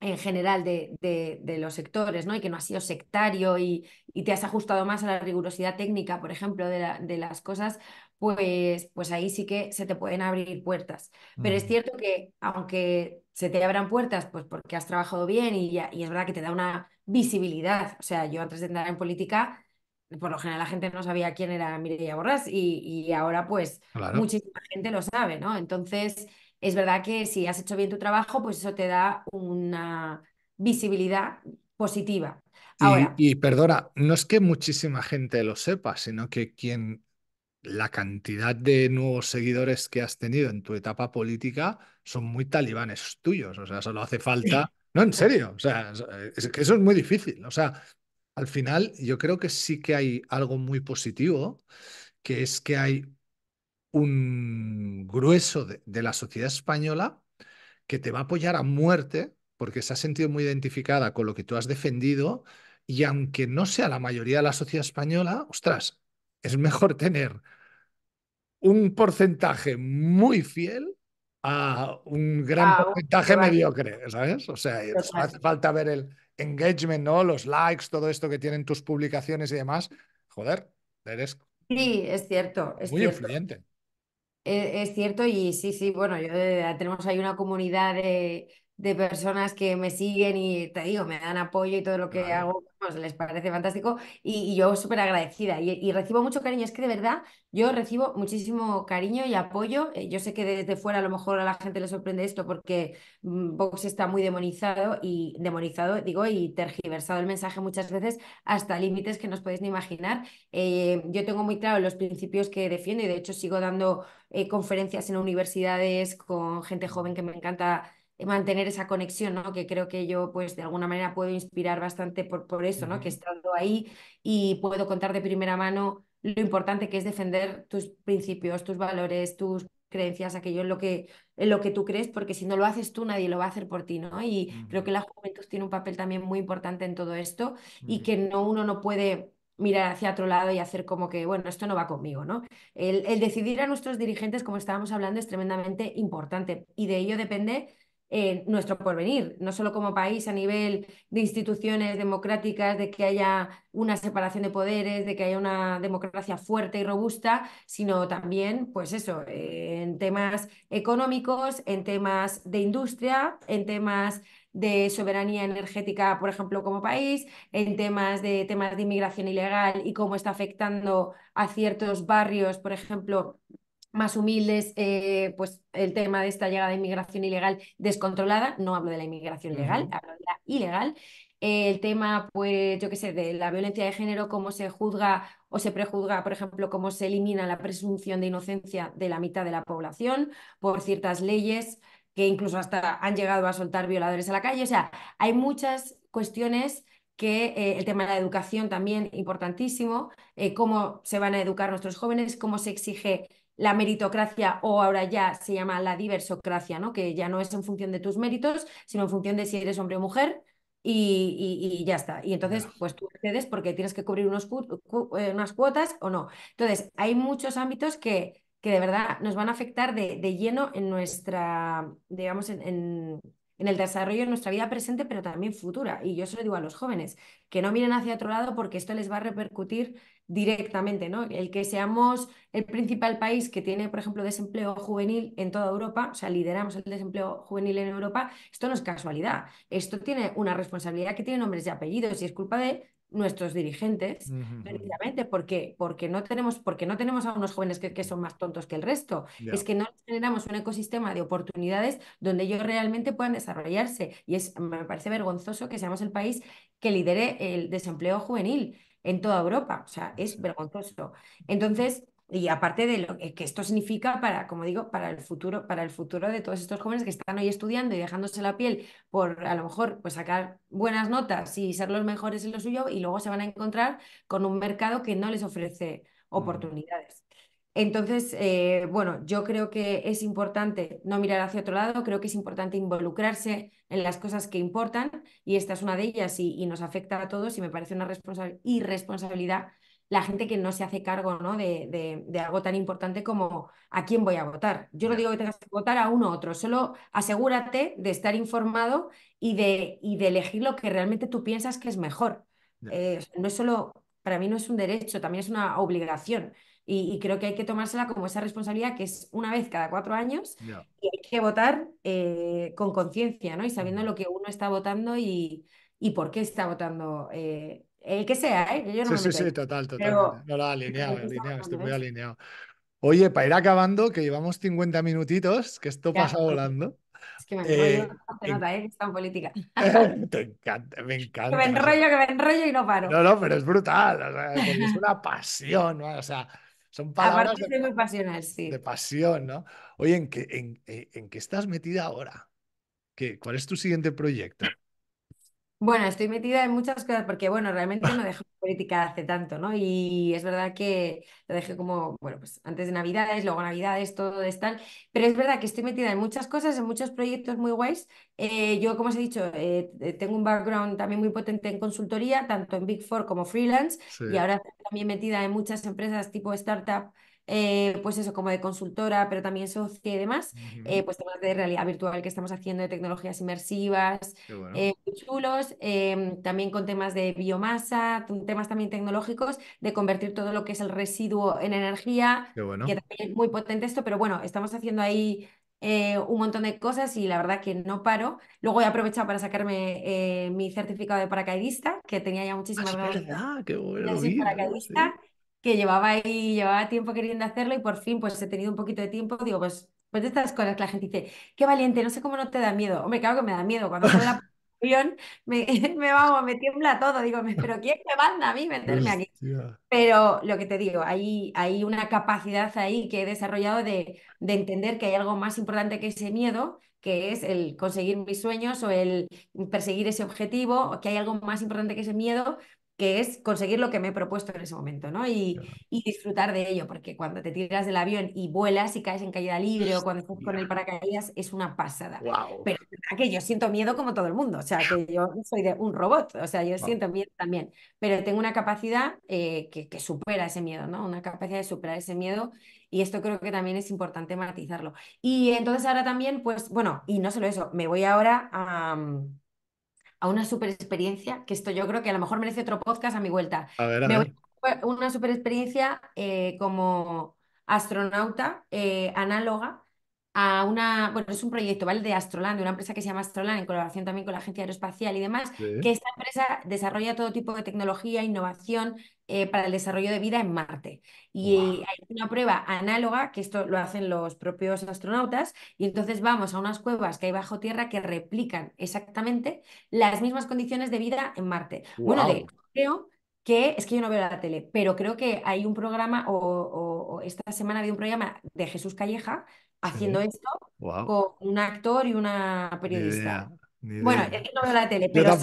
en general de, los sectores, ¿no? Y que no has sido sectario y, te has ajustado más a la rigurosidad técnica, por ejemplo, de, las cosas, pues, pues ahí sí que se te pueden abrir puertas. Pero es mm. cierto que aunque se te abran puertas, pues porque has trabajado bien y, es verdad que te da una visibilidad. O sea, yo antes de entrar en política, por lo general la gente no sabía quién era Mireia Borras y, ahora pues muchísima gente lo sabe, ¿no? Entonces, es verdad que si has hecho bien tu trabajo, pues eso te da una visibilidad positiva. y, y, perdona, no es que muchísima gente lo sepa, sino que quien la cantidad de nuevos seguidores que has tenido en tu etapa política son muy talibanes tuyos. O sea, solo hace falta. (laughs) No, en serio. O sea, eh, que eso es muy difícil. O sea, al final yo creo que sí que hay algo muy positivo, que es que hay un grueso de la sociedad española que te va a apoyar a muerte porque se ha sentido muy identificada con lo que tú has defendido y aunque no sea la mayoría de la sociedad española, ostras, es mejor tener un porcentaje muy fiel a un gran ah, porcentaje mediocre, ¿sabes? O sea, hace falta ver el engagement, ¿no? Los likes, todo esto que tienen tus publicaciones y demás. Joder, eres... Sí, es cierto. Es muy influyente. E, es, cierto y sí, sí, bueno, yo, tenemos ahí una comunidad de de personas que me siguen y te digo, me dan apoyo y todo lo que hago, pues, les parece fantástico y, yo súper agradecida y, recibo mucho cariño, es que de verdad yo recibo muchísimo cariño y apoyo, eh, yo sé que desde fuera a lo mejor a la gente le sorprende esto porque mm, Vox está muy demonizado y demonizado, digo, y tergiversado el mensaje muchas veces hasta límites que no os podéis ni imaginar. Eh, yo tengo muy claro los principios que defiendo y de hecho sigo dando eh, conferencias en universidades con gente joven que me encanta eh, mantener esa conexión, ¿no? Que creo que yo, pues, de alguna manera puedo inspirar bastante por, por eso, ¿no? Que estando ahí y puedo contar de primera mano lo importante que es defender tus principios, tus valores, tus creencias, aquello en lo que, en lo que tú crees, porque si no lo haces tú, nadie lo va a hacer por ti, ¿no? Y creo que la juventud tiene un papel también muy importante en todo esto y que no, uno no puede mirar hacia otro lado y hacer como que, bueno, esto no va conmigo, ¿no? El, el decidir a nuestros dirigentes, como estábamos hablando, es tremendamente importante y de ello depende en nuestro porvenir, no solo como país a nivel de instituciones democráticas, de que haya una separación de poderes, de que haya una democracia fuerte y robusta, sino también, pues eso, en temas económicos, en temas de industria, en temas de soberanía energética, por ejemplo, como país, en temas de temas de inmigración ilegal y cómo está afectando a ciertos barrios, por ejemplo, más humildes, eh, pues el tema de esta llegada de inmigración ilegal descontrolada, no hablo de la inmigración legal, hablo de la ilegal, el tema, pues yo qué sé, de la violencia de género, cómo se juzga o se prejuzga, por ejemplo, cómo se elimina la presunción de inocencia de la mitad de la población por ciertas leyes que incluso hasta han llegado a soltar violadores a la calle, o sea, hay muchas cuestiones que eh, el tema de la educación también importantísimo, eh, cómo se van a educar nuestros jóvenes, cómo se exige la meritocracia o ahora ya se llama la diversocracia, ¿no? que ya no es en función de tus méritos, sino en función de si eres hombre o mujer. Y, ya está. Y entonces, pues tú accedes porque tienes que cubrir eh, unas cuotas o no. Entonces, hay muchos ámbitos que, que de verdad nos van a afectar de, lleno en nuestra, digamos, en en el desarrollo de nuestra vida presente, pero también futura. Y yo se lo digo a los jóvenes, que no miren hacia otro lado porque esto les va a repercutir directamente, ¿no? El que seamos el principal país que tiene, por ejemplo, desempleo juvenil en toda Europa, o sea, lideramos el desempleo juvenil en Europa, esto no es casualidad. Esto tiene una responsabilidad que tiene nombres y apellidos y es culpa de nuestros dirigentes, porque, porque, no tenemos, porque no tenemos a unos jóvenes que, son más tontos que el resto. Es que no generamos un ecosistema de oportunidades donde ellos realmente puedan desarrollarse. Y es, me parece vergonzoso que seamos el país que lidere el desempleo juvenil en toda Europa. O sea, es vergonzoso. Entonces, y aparte de lo que esto significa para, como digo, para el futuro, para el futuro de todos estos jóvenes que están hoy estudiando y dejándose la piel por a lo mejor pues sacar buenas notas y ser los mejores en lo suyo y luego se van a encontrar con un mercado que no les ofrece oportunidades. Entonces, eh, bueno, yo creo que es importante no mirar hacia otro lado, creo que es importante involucrarse en las cosas que importan y esta es una de ellas y, y nos afecta a todos y me parece una irresponsabilidad la gente que no se hace cargo ¿no? De, algo tan importante como a quién voy a votar. Yo no digo que tengas que votar a uno u otro, solo asegúrate de estar informado y de, de elegir lo que realmente tú piensas que es mejor. Eh, no es solo, para mí no es un derecho, también es una obligación. Y, creo que hay que tomársela como esa responsabilidad que es una vez cada cuatro años y hay que votar eh, con conciencia ¿no? y sabiendo lo que uno está votando y, por qué está votando eh, que sea, ¿eh? Yo no sí, sí, sí, total, total. no, lo alineado, alineado, (laughs) estoy muy alineado. Oye, para ir acabando, que llevamos 50 minutitos, que esto pasa volando. Es que me eh, enrollo, eh, Está en política. (laughs) Te encanta, me (laughs) encanta. Que me enrollo, que me enrollo y no paro. No, no, pero es brutal, es una pasión, ¿no? o sea, son palabras Aparte de, muy pasional, sí. de pasión, ¿no? Oye, ¿en qué, eh, en, qué estás metida ahora? ¿Qué, ¿Cuál es tu siguiente proyecto? Bueno, estoy metida en muchas cosas porque, bueno, realmente no dejé política hace tanto, ¿no? Y es verdad que lo dejé como, bueno, pues antes de Navidades, luego Navidades, todo de tal, pero es verdad que estoy metida en muchas cosas, en muchos proyectos muy guays. Eh, yo, como os he dicho, eh, eh, tengo un background también muy potente en consultoría, tanto en Big Four como freelance, y ahora también metida en muchas empresas tipo startup eh, pues eso, como de consultora, pero también socia y demás, eh, pues temas de realidad virtual que estamos haciendo, de tecnologías inmersivas, eh, chulos, em, también con temas de biomasa, temas también tecnológicos, de convertir todo lo que es el residuo en energía, que también es muy potente esto, pero bueno, estamos haciendo ahí un montón de cosas y la verdad que no paro. Luego he aprovechado para sacarme mi certificado de paracaidista, que tenía ya ah, muchísimas qué bueno, que llevaba ahí, llevaba tiempo queriendo hacerlo y por fin pues he tenido un poquito de tiempo, digo, pues, pues de estas cosas que la gente dice, qué valiente, no sé cómo no te da miedo. Hombre, claro que me da miedo, cuando estoy la (laughs) producción me, (laughs) me, me tiembla todo, digo, pero ¿quién me manda a mí meterme aquí? Pero lo que te digo, hay, hay una capacidad ahí que he desarrollado de, de entender que hay algo más importante que ese miedo, que es el conseguir mis sueños o el perseguir ese objetivo, o que hay algo más importante que ese miedo que es conseguir lo que me he propuesto en ese momento, ¿no? Y, disfrutar de ello, porque cuando te tiras del avión y vuelas y caes en caída libre o cuando estás con el paracaídas es una pasada. Pero que yo siento miedo como todo el mundo, o sea, que yo soy de un robot, o sea, yo siento miedo también, pero tengo una capacidad eh, que, supera ese miedo, ¿no? Una capacidad de superar ese miedo y esto creo que también es importante matizarlo. Y entonces ahora también, pues, bueno, y no solo eso, me voy ahora a a una super experiencia, que esto yo creo que a lo mejor merece otro podcast a mi vuelta. A ver, una super experiencia eh, como astronauta eh, análoga a una, bueno, es un proyecto, ¿vale? De Astroland, de una empresa que se llama Astroland, en colaboración también con la Agencia Aeroespacial y demás, que esta empresa desarrolla todo tipo de tecnología, innovación eh, para el desarrollo de vida en Marte. Y hay una prueba análoga, que esto lo hacen los propios astronautas, y entonces vamos a unas cuevas que hay bajo tierra que replican exactamente las mismas condiciones de vida en Marte. Bueno, creo que es que yo no veo la tele, pero creo que hay un programa, o, o esta semana había un programa de Jesús Calleja haciendo esto con un actor y una periodista. bueno, es que no veo la tele, pero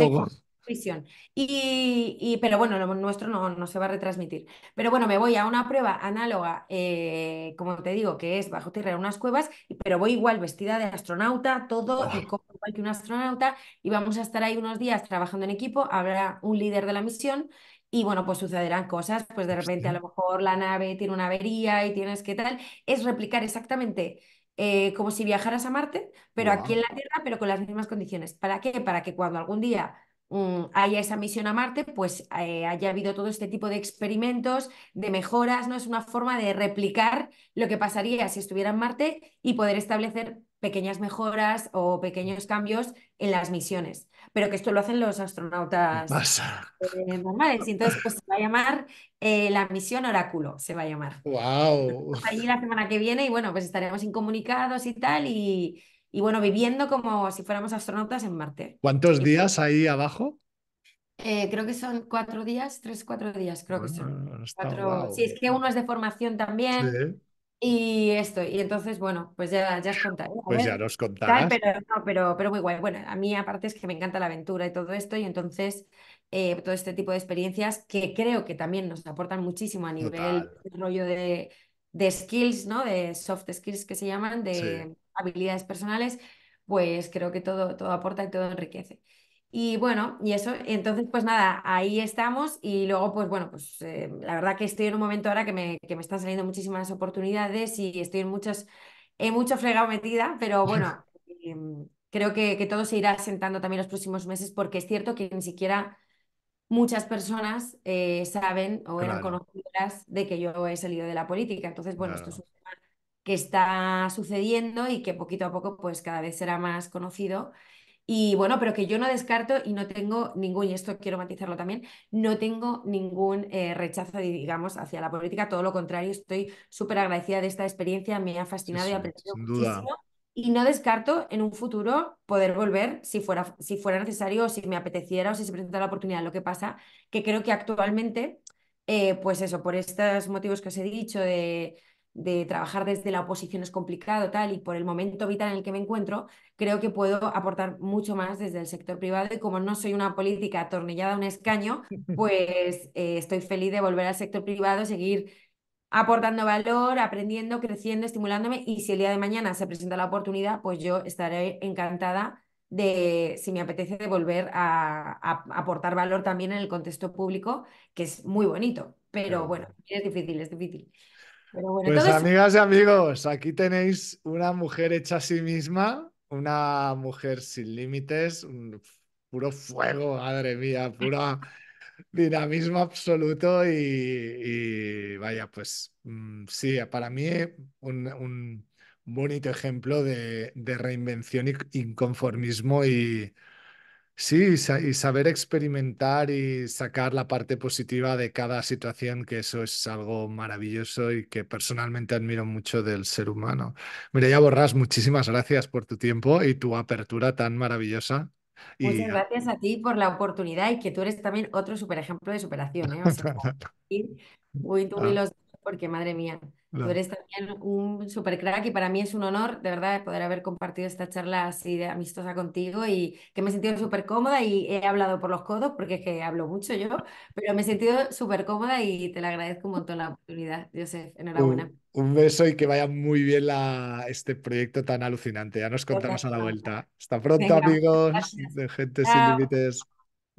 visión. Y, y, pero bueno, lo nuestro no, se va a retransmitir. Pero bueno, me voy a una prueba análoga, eh, como te digo, que es bajo tierra unas cuevas, pero voy igual vestida de astronauta, todo, y igual que un astronauta, y vamos a estar ahí unos días trabajando en equipo, habrá un líder de la misión y bueno, pues sucederán cosas, pues de repente a lo mejor la nave tiene una avería y tienes que tal, es replicar exactamente eh, como si viajaras a Marte, pero aquí en la Tierra, pero con las mismas condiciones. ¿Para qué? Para que cuando algún día mm, haya esa misión a Marte, pues eh, haya habido todo este tipo de experimentos, de mejoras, ¿no? Es una forma de replicar lo que pasaría si estuviera en Marte y poder establecer pequeñas mejoras o pequeños cambios en las misiones, pero que esto lo hacen los astronautas eh, normales. entonces, pues se va a llamar eh, la misión Oráculo, se va a llamar. ¡Wow! Allí la semana que viene y bueno, pues estaremos incomunicados y tal y, bueno, viviendo como si fuéramos astronautas en Marte. ¿Cuántos días ahí abajo? Eh, creo que son cuatro días, tres, cuatro días, creo que ah, son. Cuatro... es que uno es de formación también. Sí y esto, y entonces, bueno, pues ya, os contaré. Pues ya nos contarás. pero, no, pero, muy guay. Bueno, a mí aparte es que me encanta la aventura y todo esto, y entonces eh, todo este tipo de experiencias que creo que también nos aportan muchísimo a nivel rollo de, skills, ¿no? De soft skills que se llaman, de habilidades personales, pues creo que todo, todo aporta y todo enriquece. Y bueno, y eso, entonces pues nada, ahí estamos y luego pues bueno, pues eh, la verdad que estoy en un momento ahora que me, están saliendo muchísimas oportunidades y estoy en muchas, en mucho fregado metida, pero (laughs) bueno, eh, creo que, todo se irá sentando también los próximos meses porque es cierto que ni siquiera muchas personas eh, saben o eran conocidas de que yo he salido de la política. Entonces, bueno, esto es un tema que está sucediendo y que poquito a poco pues cada vez será más conocido. Y bueno, pero que yo no descarto y no tengo ningún, y esto quiero matizarlo también, no tengo ningún eh, rechazo, digamos, hacia la política, todo lo contrario, estoy súper agradecida de esta experiencia, me ha fascinado y aprendido muchísimo. Y no descarto en un futuro poder volver si fuera, si fuera necesario o si me apeteciera o si se presenta la oportunidad. Lo que pasa que creo que actualmente, eh, pues eso, por estos motivos que os he dicho de de trabajar desde la oposición es complicado, tal, y por el momento vital en el que me encuentro, creo que puedo aportar mucho más desde el sector privado y como no soy una política atornillada a un escaño, (laughs) pues eh, estoy feliz de volver al sector privado, seguir aportando valor, aprendiendo, creciendo, estimulándome y si el día de mañana se presenta la oportunidad, pues yo estaré encantada de, si me apetece, de volver a, aportar valor también en el contexto público, que es muy bonito, pero bueno, es difícil, es difícil pues amigas y amigos, aquí tenéis una mujer hecha a sí misma, una mujer sin límites, un puro fuego, madre mía, pura (laughs) dinamismo absoluto y, vaya, pues mm, sí, para mí un, bonito ejemplo de, de reinvención y inconformismo y Sí, y saber experimentar y sacar la parte positiva de cada situación, que eso es algo maravilloso y que personalmente admiro mucho del ser humano. ya borras muchísimas gracias por tu tiempo y tu apertura tan maravillosa. Y... Muchas gracias a ti por la oportunidad y que tú eres también otro super ejemplo de superación. ¿eh? muy, (laughs) ah. porque madre mía. Tú eres también un super crack y para mí es un honor, de verdad, poder haber compartido esta charla así de amistosa contigo y que me he sentido súper cómoda y he hablado por los codos porque es que hablo mucho yo, pero me he sentido súper cómoda y te la agradezco un montón la oportunidad, Joseph. Enhorabuena. Un, beso y que vaya muy bien la, este proyecto tan alucinante. Ya nos contamos a la vuelta. Hasta pronto, amigos de Gente Sin Límites.